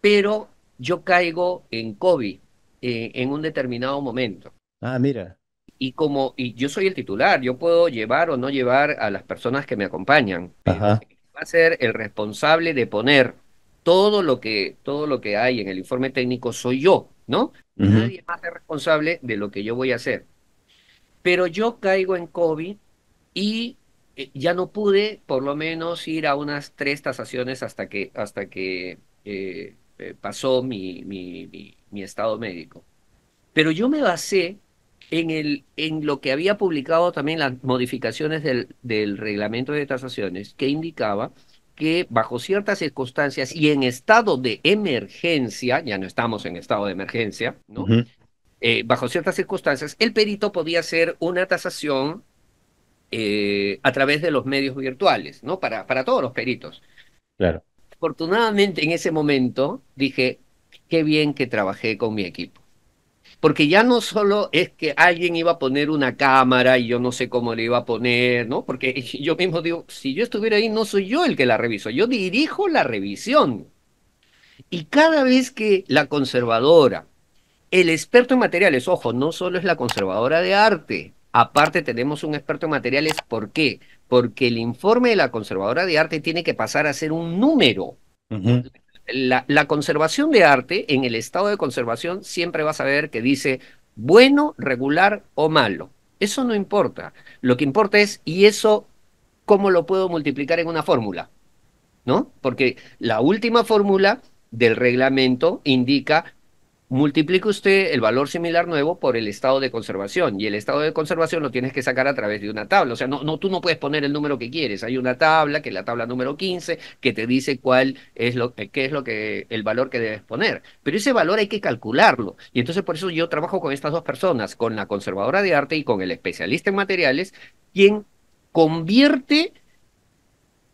pero yo caigo en COVID eh, en un determinado momento. Ah, mira. Y como y yo soy el titular, yo puedo llevar o no llevar a las personas que me acompañan. va a ser el responsable de poner todo lo que todo lo que hay en el informe técnico soy yo, ¿no? Nadie más es responsable de lo que yo voy a hacer. Pero yo caigo en COVID y eh, ya no pude por lo menos ir a unas tres tasaciones hasta que, hasta que eh, eh, pasó mi, mi, estado médico. Pero yo me basé en, el, en lo que había publicado también las modificaciones del, del reglamento de tasaciones que indicaba que bajo ciertas circunstancias y en estado de emergencia, ya no estamos en estado de emergencia, ¿no? bajo ciertas circunstancias, el perito podía hacer una tasación eh, a través de los medios virtuales, ¿no? Para, para todos los peritos. Claro. Afortunadamente en ese momento dije, qué bien que trabajé con mi equipo. Porque ya no solo es que alguien iba a poner una cámara y yo no sé cómo le iba a poner, ¿no? Porque yo mismo digo, si yo estuviera ahí, no soy yo el que la reviso, yo dirijo la revisión. Y cada vez que la conservadora, el experto en materiales, ojo, no solo es la conservadora de arte, Aparte tenemos un experto en materiales. ¿Por qué? Porque el informe de la conservadora de arte tiene que pasar a ser un número. la, la, conservación de arte, en el estado de conservación, siempre vas a ver que dice bueno, regular o malo. Eso no importa. Lo que importa es, ¿y eso cómo lo puedo multiplicar en una fórmula? ¿No? Porque la última fórmula del reglamento indica multiplica usted el valor similar nuevo por el estado de conservación y el estado de conservación lo tienes que sacar a través de una tabla. O sea, no, no, tú no puedes poner el número que quieres. Hay una tabla, que es la tabla número 15, que te dice cuál es lo, eh, qué es lo que, el valor que debes poner. Pero ese valor hay que calcularlo. Y entonces por eso yo trabajo con estas dos personas, con la conservadora de arte y con el especialista en materiales, quien convierte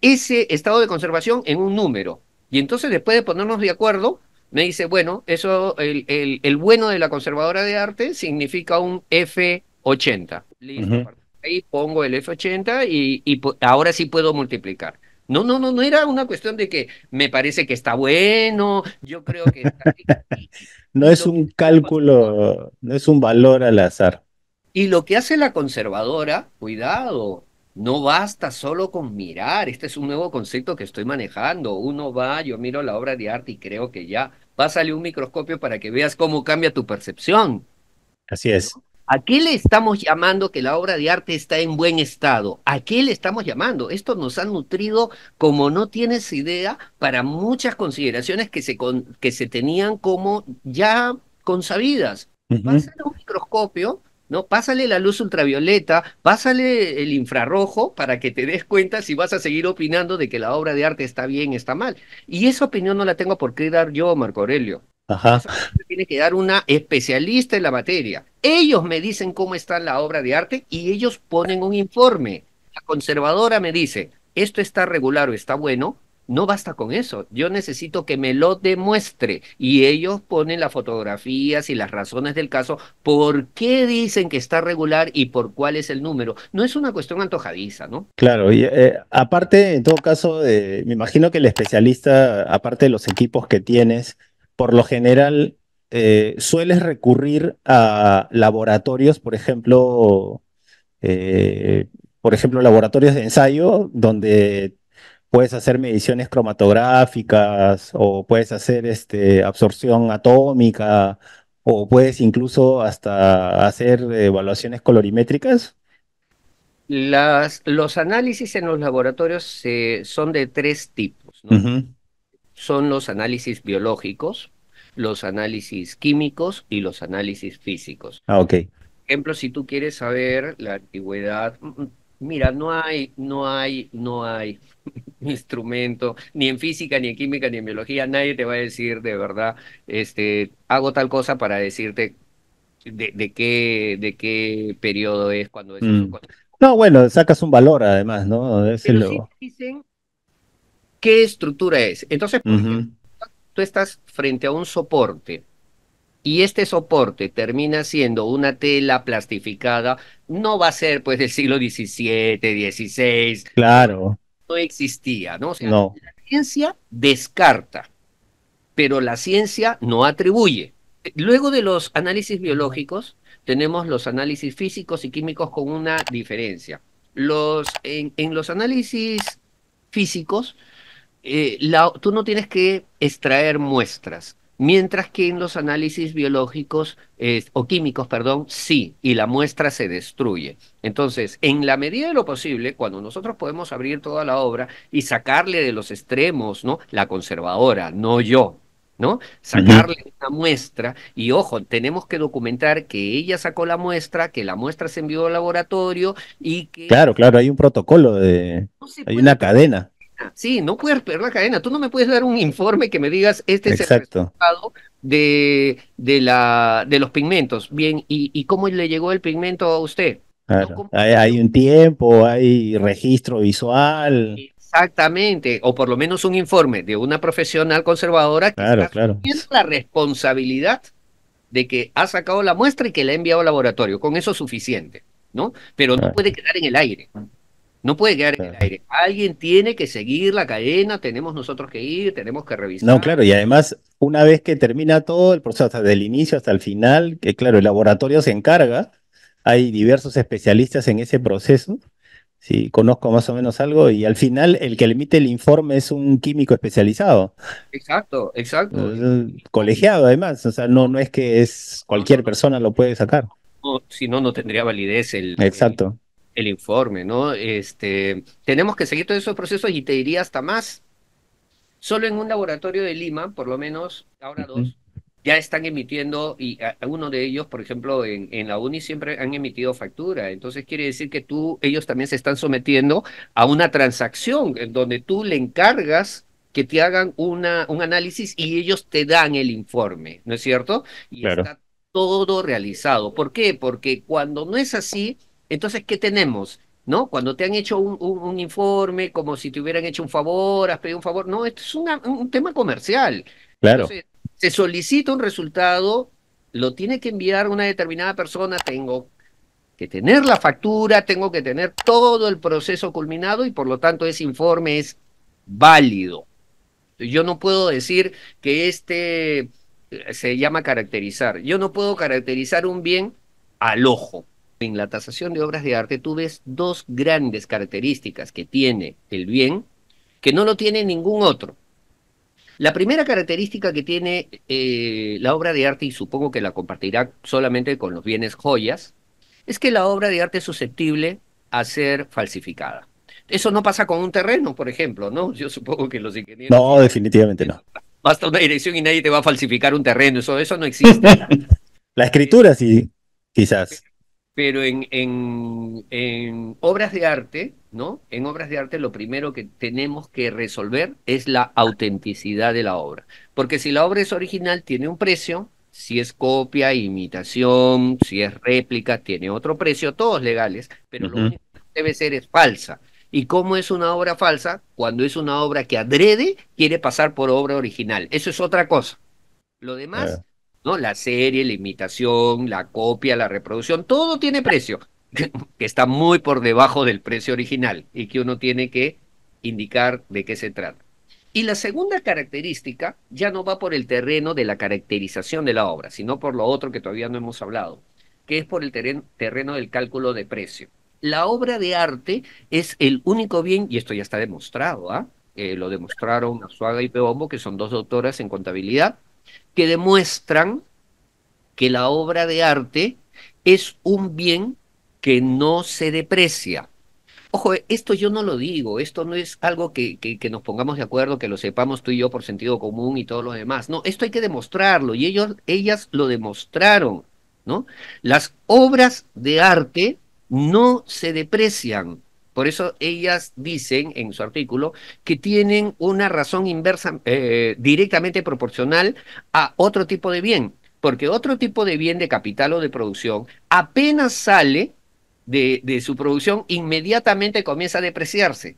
ese estado de conservación en un número. Y entonces después de ponernos de acuerdo, me dice, bueno, eso, el, el, bueno de la conservadora de arte significa un F80. Listo, ahí pongo el F80 y, y ahora sí puedo multiplicar. No, no, no, no era una cuestión de que me parece que está bueno, yo creo que está... no es un cálculo, no es un valor al azar. Y lo que hace la conservadora, cuidado, no basta solo con mirar, este es un nuevo concepto que estoy manejando. Uno va, yo miro la obra de arte y creo que ya, pásale un microscopio para que veas cómo cambia tu percepción. Así es. ¿A qué le estamos llamando que la obra de arte está en buen estado? ¿A qué le estamos llamando? Esto nos ha nutrido como no tienes idea para muchas consideraciones que se, que se tenían como ya consabidas. un microscopio ¿no? Pásale la luz ultravioleta, pásale el infrarrojo para que te des cuenta si vas a seguir opinando de que la obra de arte está bien, o está mal. Y esa opinión no la tengo por qué dar yo, Marco Aurelio. Ajá. Tiene que dar una especialista en la materia. Ellos me dicen cómo está la obra de arte y ellos ponen un informe. La conservadora me dice, esto está regular o está bueno, no basta con eso, yo necesito que me lo demuestre. Y ellos ponen las fotografías y las razones del caso, por qué dicen que está regular y por cuál es el número. No es una cuestión antojadiza, ¿no? Claro, y eh, aparte, en todo caso, eh, me imagino que el especialista, aparte de los equipos que tienes, por lo general eh, sueles recurrir a laboratorios, por ejemplo, por ejemplo, laboratorios de ensayo, donde puedes hacer mediciones cromatográficas o puedes hacer este, absorción atómica o puedes incluso hasta hacer evaluaciones colorimétricas? Las, los análisis en los laboratorios eh, son de tres tipos. Son los análisis biológicos, los análisis químicos y los análisis físicos. Ah, ok. Por ejemplo, si tú quieres saber la antigüedad, mm, Mira, no hay, no hay, no hay instrumento, ni en física, ni en química, ni en biología, nadie te va a decir de verdad, este, hago tal cosa para decirte de, qué, de qué periodo es cuando es. Mm. No, bueno, sacas un valor además, ¿no? Es Pero sí dicen qué estructura es. Entonces, tú estás frente a un soporte y este soporte termina siendo una tela plastificada, no va a ser pues del siglo XVII, XVI. Claro. No existía, ¿no? O no. la ciencia descarta, pero la ciencia no atribuye. Luego de los análisis biológicos, tenemos los análisis físicos y químicos con una diferencia. Los, en, los análisis físicos, eh, tú no tienes que extraer muestras, mientras que en los análisis biológicos eh, o químicos, perdón, sí, y la muestra se destruye. Entonces, en la medida de lo posible, cuando nosotros podemos abrir toda la obra y sacarle de los extremos, ¿no? La conservadora, no yo, ¿no? Sacarle una muestra y ojo, tenemos que documentar que ella sacó la muestra, que la muestra se envió al laboratorio y que... Claro, claro, hay un protocolo de... hay una cadena. Sí, no puedes perder la cadena. Tú no me puedes dar un informe que me digas este es el resultado de, de, la, de los pigmentos. Bien, ¿y, cómo le llegó el pigmento a usted? Hay, un tiempo, hay registro visual. Exactamente, o por lo menos un informe de una profesional conservadora que claro, la responsabilidad de que ha sacado la muestra y que la ha enviado al laboratorio. Con eso es suficiente, ¿no? Pero no puede quedar en el aire. No puede quedar en el aire. Alguien tiene que seguir la cadena, tenemos nosotros que ir, tenemos que revisar. No, claro, y además, una vez que termina todo el proceso, desde el inicio hasta el final, que claro, el laboratorio se encarga, hay diversos especialistas en ese proceso, si conozco más o menos algo, y al final el que emite el informe es un químico especializado. Exacto, exacto. Colegiado además, o sea, no, no es que es cualquier persona lo puede sacar. si no, no tendría validez el... Exacto el informe, ¿no? Este, tenemos que seguir todos esos procesos y te diría hasta más. Solo en un laboratorio de Lima, por lo menos, ahora dos, ya están emitiendo, y uno de ellos, por ejemplo, en, en, la UNI siempre han emitido factura. Entonces quiere decir que tú, ellos también se están sometiendo a una transacción en donde tú le encargas que te hagan una, un análisis y ellos te dan el informe, ¿no es cierto? Y está todo realizado. ¿Por qué? Porque cuando no es así, entonces, ¿qué tenemos? ¿No? Cuando te han hecho un, informe, como si te hubieran hecho un favor, has pedido un favor. No, esto es un tema comercial. Claro. se solicita un resultado, lo tiene que enviar una determinada persona, tengo que tener la factura, tengo que tener todo el proceso culminado y por lo tanto ese informe es válido. Yo no puedo decir que este eh, se llama caracterizar. Yo no puedo caracterizar un bien al ojo en la tasación de obras de arte tú ves dos grandes características que tiene el bien que no lo tiene ningún otro. La primera característica que tiene eh, la obra de arte, y supongo que la compartirá solamente con los bienes joyas, es que la obra de arte es susceptible a ser falsificada. Eso no pasa con un terreno, por ejemplo, ¿no? Yo supongo que los ingenieros... No, definitivamente no. Basta una dirección y nadie te va a falsificar un terreno, eso, eso no existe. la escritura sí, quizás pero en, en, obras de arte, ¿no? En obras de arte lo primero que tenemos que resolver es la autenticidad de la obra. Porque si la obra es original, tiene un precio, si es copia, imitación, si es réplica, tiene otro precio, todos legales, pero lo único que debe ser es falsa. ¿Y cómo es una obra falsa? Cuando es una obra que adrede quiere pasar por obra original. Eso es otra cosa. Lo demás... ¿no? La serie, la imitación, la copia, la reproducción, todo tiene precio, que está muy por debajo del precio original y que uno tiene que indicar de qué se trata. Y la segunda característica ya no va por el terreno de la caracterización de la obra, sino por lo otro que todavía no hemos hablado, que es por el terreno, del cálculo de precio. La obra de arte es el único bien, y esto ya está demostrado, ¿ah? eh, lo demostraron Azuaga y Peombo, que son dos doctoras en contabilidad, que demuestran que la obra de arte es un bien que no se deprecia. Ojo, esto yo no lo digo, esto no es algo que, nos pongamos de acuerdo, que lo sepamos tú y yo por sentido común y todos los demás. No, esto hay que demostrarlo y ellos, ellas lo demostraron, ¿no? Las obras de arte no se deprecian, por eso ellas dicen en su artículo que tienen una razón inversa eh, directamente proporcional a otro tipo de bien, porque otro tipo de bien de capital o de producción apenas sale de su producción, inmediatamente comienza a depreciarse.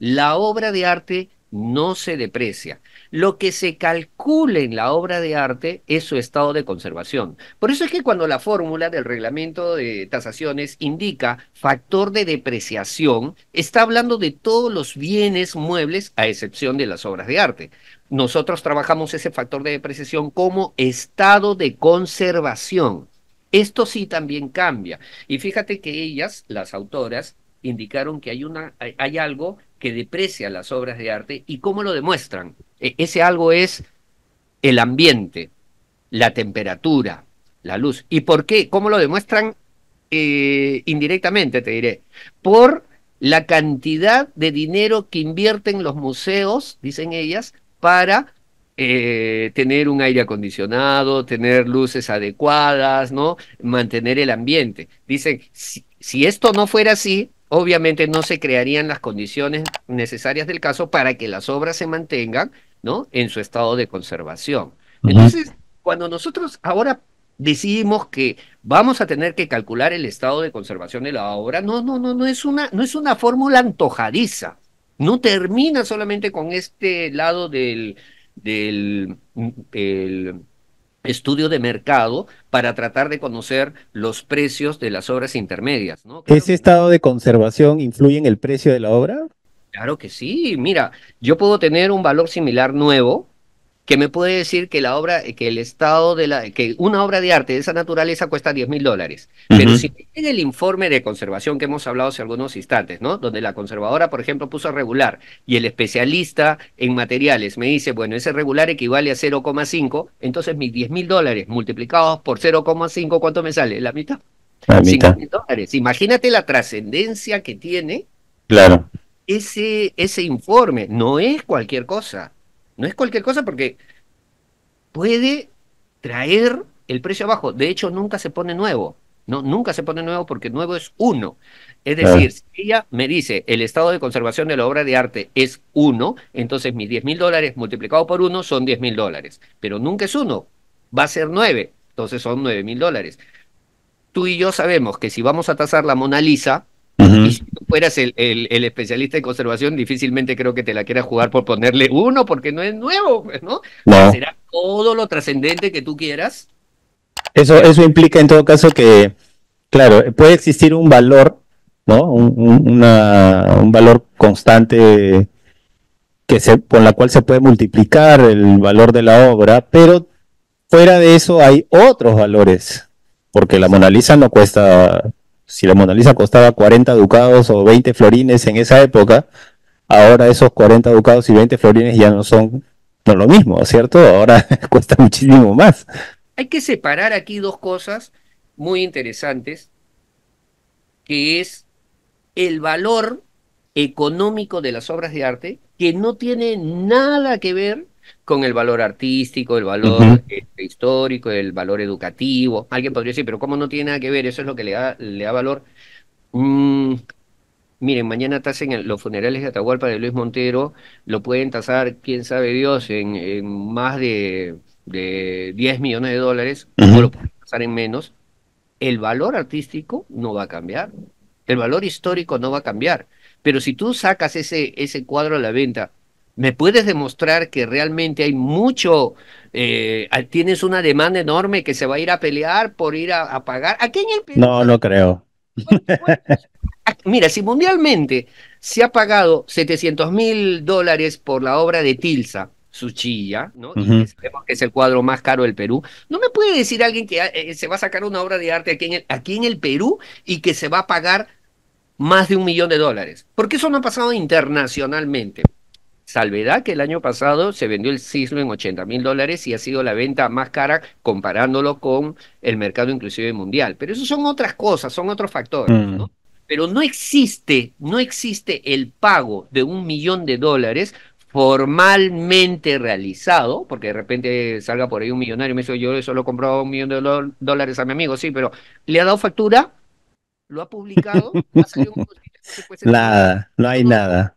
La obra de arte no se deprecia. Lo que se calcula en la obra de arte es su estado de conservación. Por eso es que cuando la fórmula del reglamento de tasaciones indica factor de depreciación, está hablando de todos los bienes muebles a excepción de las obras de arte. Nosotros trabajamos ese factor de depreciación como estado de conservación. Esto sí también cambia. Y fíjate que ellas, las autoras, indicaron que hay, una, hay algo que deprecia las obras de arte y cómo lo demuestran. E, ese algo es el ambiente, la temperatura, la luz. ¿Y por qué? ¿Cómo lo demuestran? Eh, indirectamente, te diré. Por la cantidad de dinero que invierten los museos, dicen ellas, para eh, tener un aire acondicionado, tener luces adecuadas, ¿no? Mantener el ambiente. Dicen, si esto no fuera así, obviamente no se crearían las condiciones necesarias del caso para que las obras se mantengan ¿no? en su estado de conservación. Entonces, cuando nosotros ahora decidimos que vamos a tener que calcular el estado de conservación de la obra, no, no, no, no es una, no es una fórmula antojadiza. No termina solamente con este lado del, del mm, estudio de mercado para tratar de conocer los precios de las obras intermedias. ¿no? ¿Ese estado de conservación influye en el precio de la obra? Claro que sí. Mira, yo puedo tener un valor similar nuevo, que me puede decir que la obra, que el estado de la, que una obra de arte de esa naturaleza cuesta 10 mil dólares. Pero si en el informe de conservación que hemos hablado hace algunos instantes, ¿no? Donde la conservadora, por ejemplo, puso regular y el especialista en materiales me dice, bueno, ese regular equivale a 0,5, entonces mis 10 mil dólares multiplicados por 0,5, ¿cuánto me sale? La mitad. La mitad. Imagínate la trascendencia que tiene. Claro. Ese, ese informe no es cualquier cosa. No es cualquier cosa porque puede traer el precio abajo. De hecho, nunca se pone nuevo. No, nunca se pone nuevo porque nuevo es uno. Es decir, si ella me dice el estado de conservación de la obra de arte es uno, entonces mis 10 mil dólares multiplicado por uno son 10 mil dólares. Pero nunca es uno, va a ser nueve, entonces son nueve mil dólares. Tú y yo sabemos que si vamos a tasar la Mona Lisa, y si tú fueras el, especialista en conservación, difícilmente creo que te la quieras jugar por ponerle uno, porque no es nuevo, pues, ¿no? Pues, será todo lo trascendente que tú quieras. Eso, implica en todo caso que, claro, puede existir un valor, ¿no? Un, valor constante que con la cual se puede multiplicar el valor de la obra, pero fuera de eso hay otros valores, porque la Mona Lisa no cuesta si la Mona Lisa costaba 40 ducados o 20 florines en esa época, ahora esos 40 ducados y 20 florines ya no son lo mismo, ¿cierto? Ahora cuesta muchísimo más. Hay que separar aquí dos cosas muy interesantes, que es el valor económico de las obras de arte, que no tiene nada que ver con el valor artístico, el valor este, histórico, el valor educativo. Alguien podría decir, pero ¿cómo no tiene nada que ver? Eso es lo que le da, le da valor. Mm, miren, mañana tasen los funerales de Atahualpa de Luis Montero, lo pueden tasar, quién sabe Dios, en, más de, 10 millones de dólares, o lo pueden tasar en menos. El valor artístico no va a cambiar, el valor histórico no va a cambiar. Pero si tú sacas ese, ese cuadro a la venta ¿Me puedes demostrar que realmente hay mucho, eh, tienes una demanda enorme que se va a ir a pelear por ir a, pagar? aquí en el No, no creo. Ah, mira, si mundialmente se ha pagado 700 mil dólares por la obra de Tilsa, Suchilla, ¿no? sabemos que es el cuadro más caro del Perú. ¿No me puede decir alguien que eh, se va a sacar una obra de arte aquí en, aquí en el Perú y que se va a pagar más de un millón de dólares? Porque eso no ha pasado internacionalmente. Salvedad que el año pasado se vendió el cislo en 80 mil dólares y ha sido la venta más cara comparándolo con el mercado inclusive mundial. Pero eso son otras cosas, son otros factores, mm. Pero no existe, no existe el pago de un millón de dólares formalmente realizado, porque de repente salga por ahí un millonario y me dice, yo solo he comprado un millón de dólares a mi amigo, sí, pero le ha dado factura, lo ha publicado, ha salido Nada, no hay nada.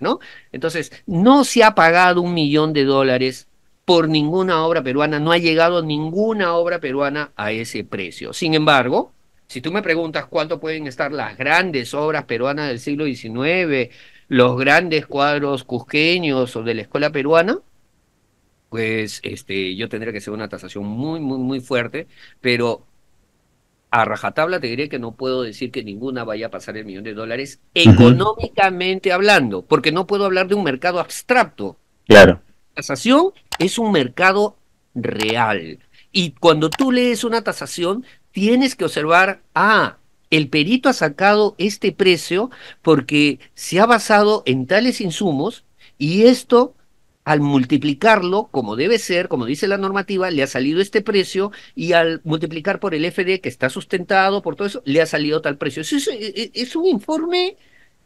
¿no? Entonces, no se ha pagado un millón de dólares por ninguna obra peruana, no ha llegado ninguna obra peruana a ese precio. Sin embargo, si tú me preguntas cuánto pueden estar las grandes obras peruanas del siglo XIX, los grandes cuadros cusqueños o de la escuela peruana, pues este, yo tendría que hacer una tasación muy, muy, muy fuerte, pero a rajatabla te diré que no puedo decir que ninguna vaya a pasar el millón de dólares económicamente hablando, porque no puedo hablar de un mercado abstracto. Claro. La tasación es un mercado real. Y cuando tú lees una tasación, tienes que observar, ah, el perito ha sacado este precio porque se ha basado en tales insumos y esto al multiplicarlo, como debe ser, como dice la normativa, le ha salido este precio y al multiplicar por el FD que está sustentado por todo eso, le ha salido tal precio. Eh, eh, es, un informe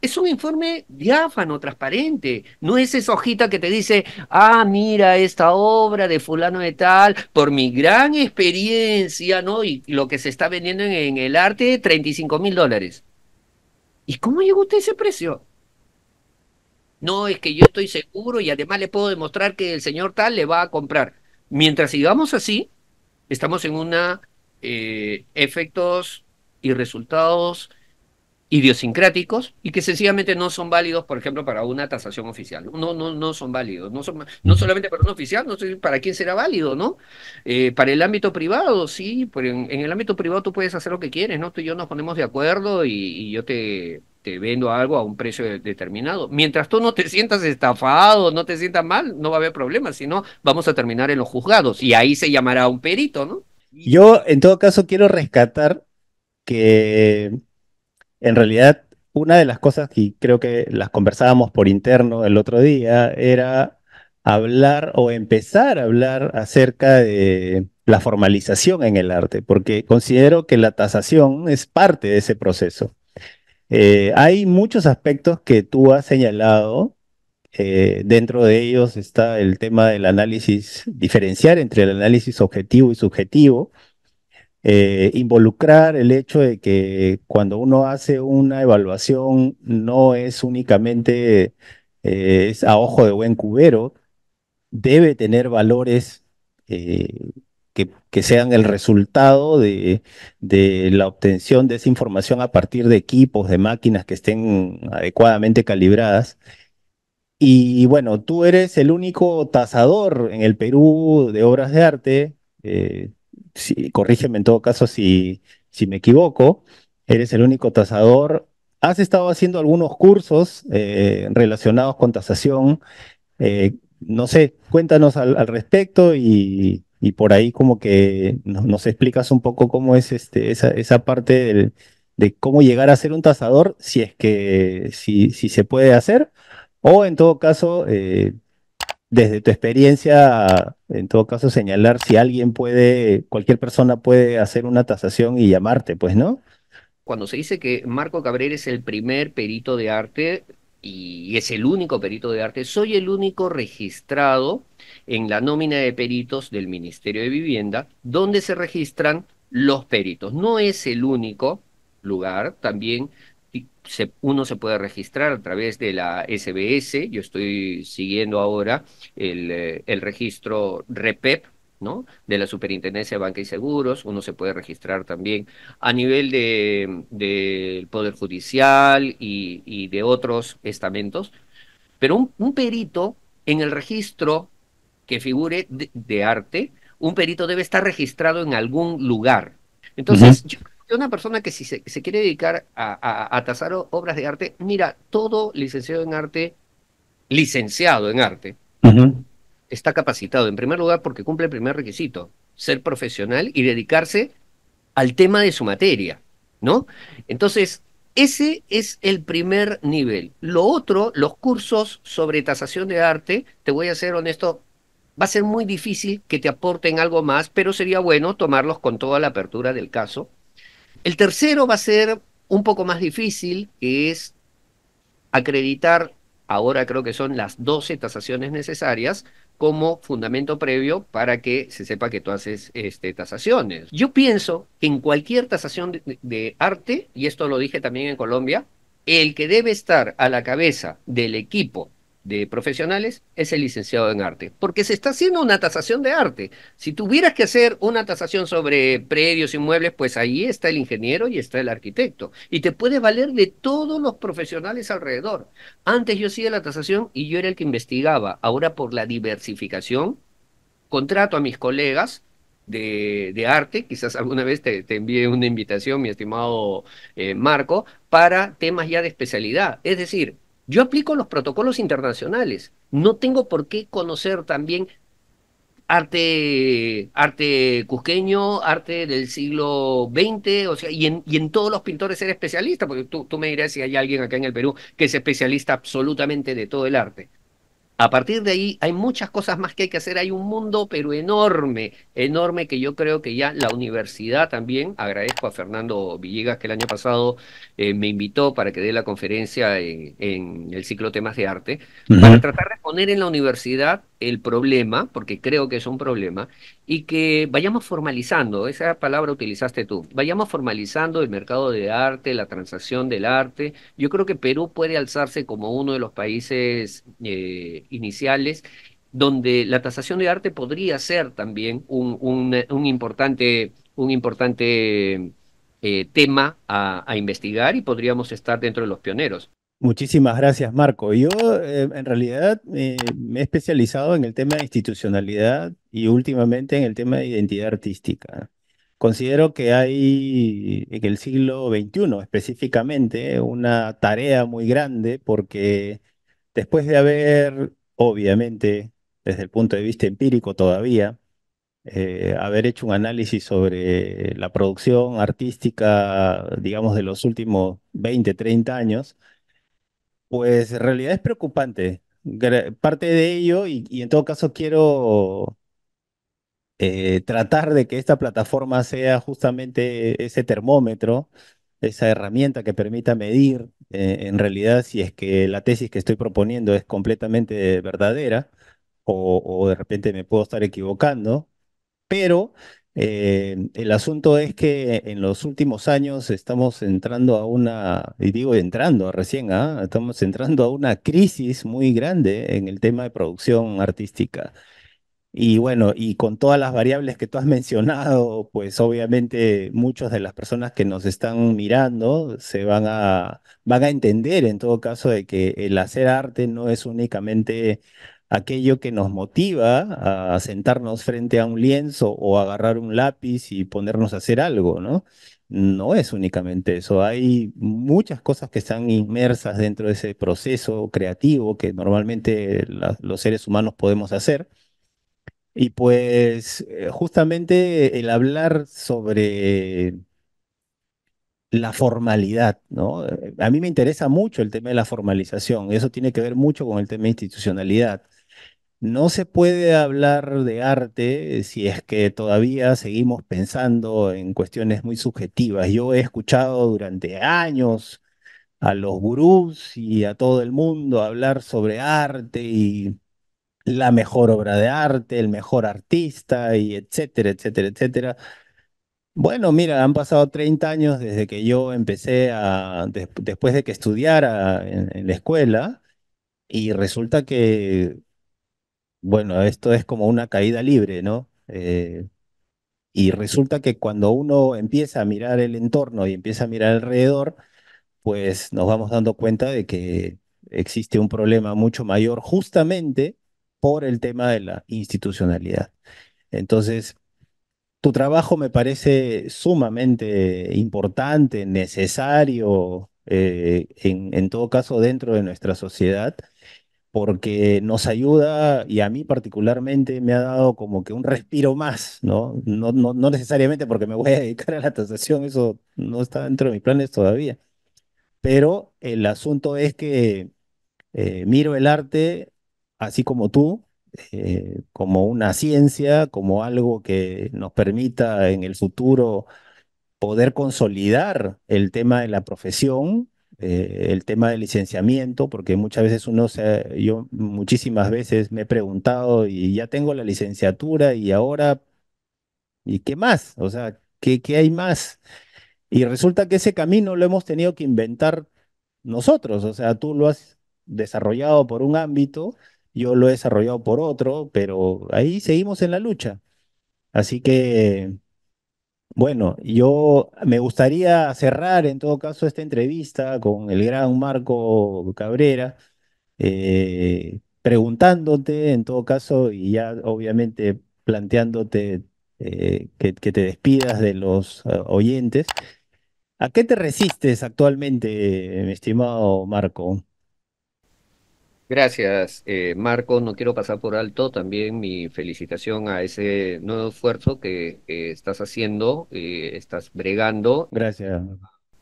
es un informe diáfano, transparente. No es esa hojita que te dice, ah, mira esta obra de fulano de tal, por mi gran experiencia, ¿no? Y lo que se está vendiendo en, el arte, 35 mil dólares. ¿Y cómo llegó usted a ese precio? No, es que yo estoy seguro y además le puedo demostrar que el señor tal le va a comprar. Mientras sigamos así, estamos en una eh, efectos y resultados idiosincráticos y que sencillamente no son válidos, por ejemplo, para una tasación oficial. No, no, no son válidos. No, son, no solamente para un oficial, no sé para quién será válido, ¿no? Eh, para el ámbito privado, sí, en, el ámbito privado tú puedes hacer lo que quieres, ¿no? Tú y yo nos ponemos de acuerdo y yo te te vendo algo a un precio determinado. Mientras tú no te sientas estafado, no te sientas mal, no va a haber problema, sino vamos a terminar en los juzgados y ahí se llamará un perito, ¿no? Yo, en todo caso, quiero rescatar que en realidad una de las cosas que creo que las conversábamos por interno el otro día era hablar o empezar a hablar acerca de la formalización en el arte, porque considero que la tasación es parte de ese proceso. Eh, hay muchos aspectos que tú has señalado. Eh, dentro de ellos está el tema del análisis, diferenciar entre el análisis objetivo y subjetivo, eh, involucrar el hecho de que cuando uno hace una evaluación no es únicamente es a ojo de buen cubero, debe tener valores que, sean el resultado de, la obtención de esa información a partir de equipos, de máquinas que estén adecuadamente calibradas. Y bueno, tú eres el único tasador en el Perú de obras de arte. Eh, si, corrígeme en todo caso si, me equivoco. Eres el único tasador Has estado haciendo algunos cursos eh, relacionados con tasación. Eh, no sé, cuéntanos al, al respecto y, y por ahí como que nos, explicas un poco cómo es este, esa, esa parte de cómo llegar a ser un tasador, si es que si, si se puede hacer, o en todo caso, eh, desde tu experiencia, en todo caso, señalar si alguien puede, cualquier persona puede hacer una tasación y llamarte, pues, ¿no? Cuando se dice que Marco Cabrera es el primer perito de arte y es el único perito de arte, soy el único registrado en la nómina de peritos del Ministerio de Vivienda, donde se registran los peritos. No es el único lugar, también uno se puede registrar a través de la SBS, yo estoy siguiendo ahora el, eh, el registro REPEP, ¿no? de la Superintendencia de Banca y Seguros, uno se puede registrar también a nivel del de, Poder Judicial y, de otros estamentos, pero un, perito en el registro que figure de, arte, un perito debe estar registrado en algún lugar. Entonces, una persona que si se, quiere dedicar a, a, tasar obras de arte, mira, todo licenciado en arte, licenciado en arte, está capacitado, en primer lugar, porque cumple el primer requisito, ser profesional y dedicarse al tema de su materia, ¿no? Entonces, ese es el primer nivel. Lo otro, los cursos sobre tasación de arte, te voy a ser honesto, va a ser muy difícil que te aporten algo más, pero sería bueno tomarlos con toda la apertura del caso. El tercero va a ser un poco más difícil, que es acreditar, ahora creo que son las 12 tasaciones necesarias, como fundamento previo para que se sepa que tú haces este, tasaciones. Yo pienso que en cualquier tasación de, de arte, y esto lo dije también en Colombia, el que debe estar a la cabeza del equipo de profesionales es el licenciado en arte, porque se está haciendo una tasación de arte. Si tuvieras que hacer una tasación sobre predios, y inmuebles, pues ahí está el ingeniero y está el arquitecto. Y te puedes valer de todos los profesionales alrededor. Antes yo hacía la tasación y yo era el que investigaba. Ahora por la diversificación, contrato a mis colegas de, de, arte, quizás alguna vez te, te envíe una invitación, mi estimado eh, Marco, para temas ya de especialidad. Es decir, yo aplico los protocolos internacionales. No tengo por qué conocer también arte, arte cusqueño, arte del siglo XX, o sea, y en, y en todos los pintores ser especialista, porque tú me dirás si hay alguien acá en el Perú que es especialista absolutamente de todo el arte. A partir de ahí hay muchas cosas más que hay que hacer, hay un mundo pero enorme, enorme que yo creo que ya la universidad también, agradezco a Fernando Villegas que el año pasado eh, me invitó para que dé la conferencia en, el ciclo temas de arte, para tratar de poner en la universidad el problema, porque creo que es un problema, y que vayamos formalizando, esa palabra utilizaste tú, vayamos formalizando el mercado de arte, la transacción del arte. Yo creo que Perú puede alzarse como uno de los países eh, iniciales donde la tasación de arte podría ser también un, un, importante, un importante eh, tema a investigar y podríamos estar dentro de los pioneros. Muchísimas gracias, Marco. Yo, eh, en realidad, me he especializado en el tema de institucionalidad y últimamente en el tema de identidad artística. Considero que hay en el siglo XXI específicamente una tarea muy grande porque después de haber, obviamente, desde el punto de vista empírico todavía, eh, haber hecho un análisis sobre la producción artística, digamos, de los últimos 20, 30 años, pues en realidad es preocupante. Parte de ello, y, en todo caso quiero eh, tratar de que esta plataforma sea justamente ese termómetro, esa herramienta que permita medir eh, en realidad si es que la tesis que estoy proponiendo es completamente verdadera o, o de repente me puedo estar equivocando, pero eh, el asunto es que en los últimos años estamos entrando a una, y digo entrando recién, ¿ah? estamos entrando a una crisis muy grande en el tema de producción artística. Y bueno, y con todas las variables que tú has mencionado, pues obviamente muchas de las personas que nos están mirando se van a, van a entender en todo caso de que el hacer arte no es únicamente aquello que nos motiva a sentarnos frente a un lienzo o agarrar un lápiz y ponernos a hacer algo, ¿no? No es únicamente eso, hay muchas cosas que están inmersas dentro de ese proceso creativo que normalmente los seres humanos podemos hacer. Y pues eh, justamente el hablar sobre la formalidad, ¿no? A mí me interesa mucho el tema de la formalización, eso tiene que ver mucho con el tema de institucionalidad. No se puede hablar de arte eh, si es que todavía seguimos pensando en cuestiones muy subjetivas. Yo he escuchado durante años a los gurús y a todo el mundo hablar sobre arte y la mejor obra de arte, el mejor artista y etcétera, etcétera, etcétera. Bueno, mira, han pasado 30 años desde que yo empecé a, después de que estudiara en la escuela y resulta que bueno, esto es como una caída libre, ¿no? Eh, y resulta que cuando uno empieza a mirar el entorno y empieza a mirar alrededor, pues nos vamos dando cuenta de que existe un problema mucho mayor justamente por el tema de la institucionalidad. Entonces, tu trabajo me parece sumamente importante, necesario, eh, en, todo caso dentro de nuestra sociedad, porque nos ayuda y a mí particularmente me ha dado como que un respiro más, ¿no? No, no, no necesariamente porque me voy a dedicar a la transacción, eso no está dentro de mis planes todavía. Pero el asunto es que eh, miro el arte, así como tú, eh, como una ciencia, como algo que nos permita en el futuro poder consolidar el tema de la profesión eh, el tema del licenciamiento, porque muchas veces uno, yo muchísimas veces me he preguntado y ya tengo la licenciatura y ahora, ¿y qué más? O sea, qué hay más? Y resulta que ese camino lo hemos tenido que inventar nosotros, o sea, tú lo has desarrollado por un ámbito, yo lo he desarrollado por otro, pero ahí seguimos en la lucha. Así que bueno, yo me gustaría cerrar en todo caso esta entrevista con el gran Marco Cabrera, eh, preguntándote en todo caso y ya obviamente planteándote eh, que, te despidas de los eh, oyentes. ¿A qué te resistes actualmente, mi estimado Marco? Gracias, eh, Marco. No quiero pasar por alto también mi felicitación a ese nuevo esfuerzo que eh, estás haciendo, eh, estás bregando. Gracias.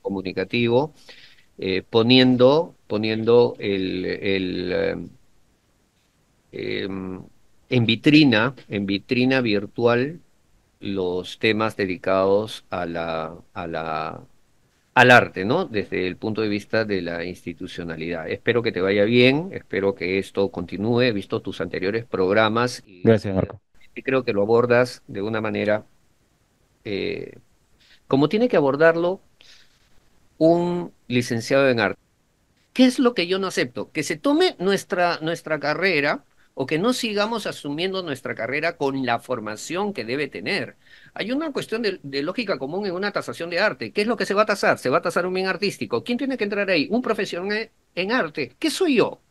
Comunicativo, eh, poniendo, poniendo el, el em, em, en vitrina, en vitrina virtual, los temas dedicados a la, a la al arte, ¿no? Desde el punto de vista de la institucionalidad. Espero que te vaya bien, espero que esto continúe. He visto tus anteriores programas. Y, Gracias, Y creo que lo abordas de una manera eh, como tiene que abordarlo un licenciado en arte. ¿Qué es lo que yo no acepto? Que se tome nuestra, nuestra carrera o que no sigamos asumiendo nuestra carrera con la formación que debe tener. Hay una cuestión de, lógica común en una tasación de arte. ¿Qué es lo que se va a tasar? Se va a tasar un bien artístico. ¿Quién tiene que entrar ahí? Un profesional en arte. ¿Qué soy yo?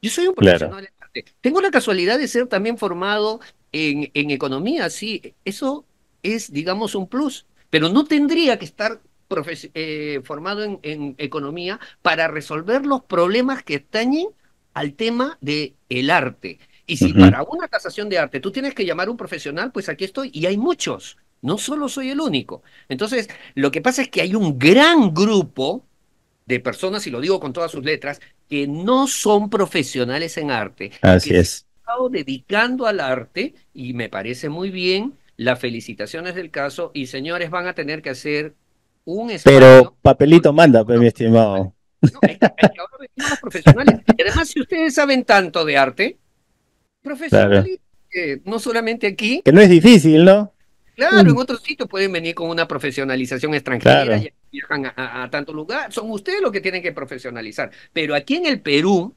Yo soy un profesional en arte. Tengo la casualidad de ser también formado en, economía, sí. Eso es, digamos, un plus. Pero no tendría que estar eh, formado en, economía para resolver los problemas que atañen al tema del el arte. Y si para una tasación de arte tú tienes que llamar a un profesional, pues aquí estoy y hay muchos. No solo soy el único. Entonces, lo que pasa es que hay un gran grupo de personas, y lo digo con todas sus letras, que no son profesionales en arte. Así es. han estado dedicando al arte y me parece muy bien. Las felicitaciones del caso y señores van a tener que hacer un Pero papelito manda, pues, mi estimado además, si ustedes saben tanto de arte, profesionales, eh, no solamente aquí. Que no es difícil, ¿no? Claro, en mm. otros sitios pueden venir con una profesionalización extranjera, y viajan a, tanto lugar. Son ustedes los que tienen que profesionalizar. Pero aquí en el Perú,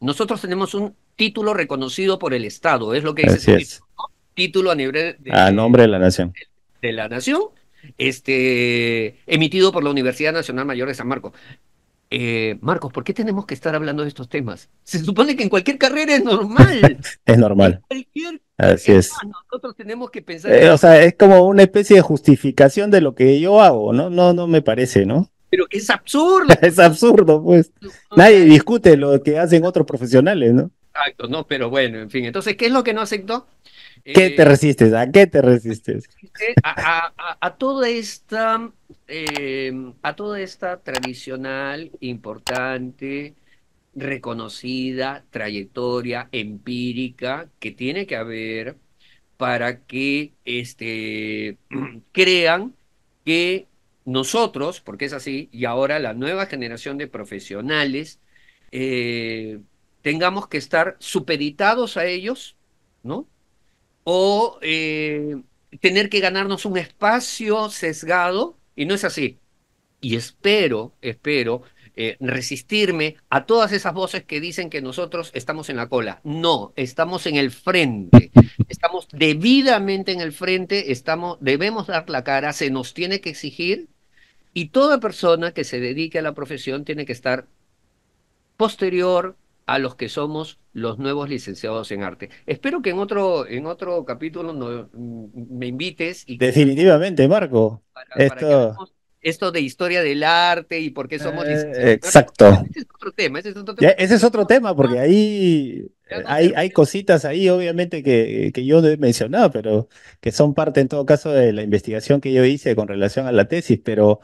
nosotros tenemos un título reconocido por el Estado, es lo que dice ese título, a nivel a nombre de la nación. de la nación este, emitido por la Universidad Nacional Mayor de San Marcos. Eh, Marcos, ¿por qué tenemos que estar hablando de estos temas? Se supone que en cualquier carrera es normal. es normal. Así eh, es. Nosotros tenemos que pensar. Eh, o sea, es como una especie de justificación de lo que yo hago, ¿no? No, no me parece, ¿no? Pero es absurdo. es absurdo, pues. Nadie discute lo que hacen otros profesionales, ¿no? Exacto, no, pero bueno, en fin. Entonces, ¿qué es lo que no aceptó? ¿Qué te eh, resistes? ¿A qué te resistes? Eh, a, toda esta, em, a toda esta tradicional, importante, reconocida trayectoria empírica que tiene que haber para que este, crean que nosotros, porque es así, y ahora la nueva generación de profesionales, eh, tengamos que estar supeditados a ellos, ¿no? o eh, tener que ganarnos un espacio sesgado, y no es así. Y espero, espero eh, resistirme a todas esas voces que dicen que nosotros estamos en la cola. No, estamos en el frente, estamos debidamente en el frente, estamos, debemos dar la cara, se nos tiene que exigir y toda persona que se dedique a la profesión tiene que estar posterior, a los que somos los nuevos licenciados en arte. Espero que en otro, en otro capítulo mm, me invites. Definitivamente, Marco. esto... esto de historia del arte y por qué somos eh, Exacto. ese es otro tema. Ese es otro tema, porque ahí hay, hay, cositas ahí, obviamente, que, que, yo no he mencionado, pero que son parte, en todo caso, de la investigación que yo hice con relación a la tesis, pero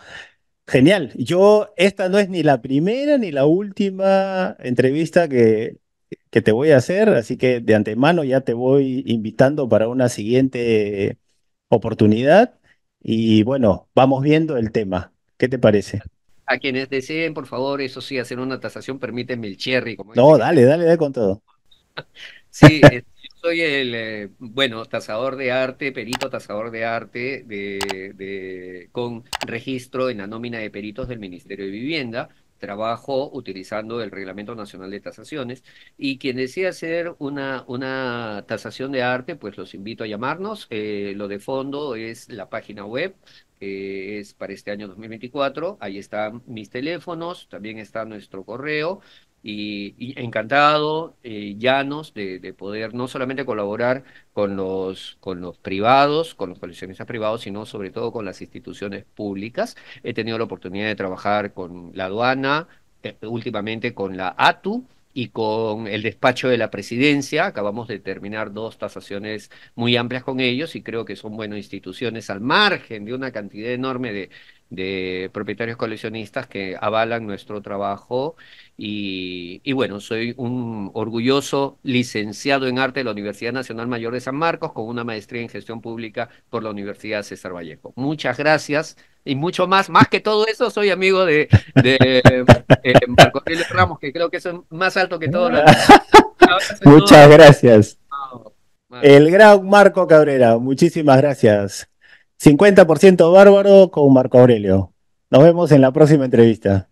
Genial. Yo, esta no es ni la primera ni la última entrevista que, que, te voy a hacer, así que de antemano ya te voy invitando para una siguiente oportunidad. Y bueno, vamos viendo el tema. ¿Qué te parece? A quienes deseen, por favor, eso sí, hacer una tasación, permíteme el cherry. no, dale, dale, dale con todo. sí, soy el, eh, bueno, tasador de arte, perito tasador de arte de, con registro en la nómina de peritos del Ministerio de Vivienda. Trabajo utilizando el Reglamento Nacional de Tasaciones. Y quien desea hacer una, una tasación de arte, pues los invito a llamarnos. Eh, lo de fondo es la página web que es para este año 2024. Ahí están mis teléfonos, también está nuestro correo y, encantado, eh, Llanos, de, poder no solamente colaborar con los, con los privados, con los coleccionistas privados, sino sobre todo con las instituciones públicas. He tenido la oportunidad de trabajar con la aduana, eh, últimamente con la ATU, y con el despacho de la presidencia. Acabamos de terminar dos tasaciones muy amplias con ellos y creo que son buenas instituciones al margen de una cantidad enorme de, de propietarios coleccionistas que avalan nuestro trabajo. Y, bueno, soy un orgulloso licenciado en arte de la Universidad Nacional Mayor de San Marcos con una maestría en gestión pública por la Universidad César Vallejo. Muchas gracias y mucho más. Más que todo eso, soy amigo de, eh, Marco Ramos, que creo que es más alto que todo. Muchas gracias. El gran Marco Cabrera, muchísimas gracias. 50% Bárbaro con Marco Aurelio. Nos vemos en la próxima entrevista.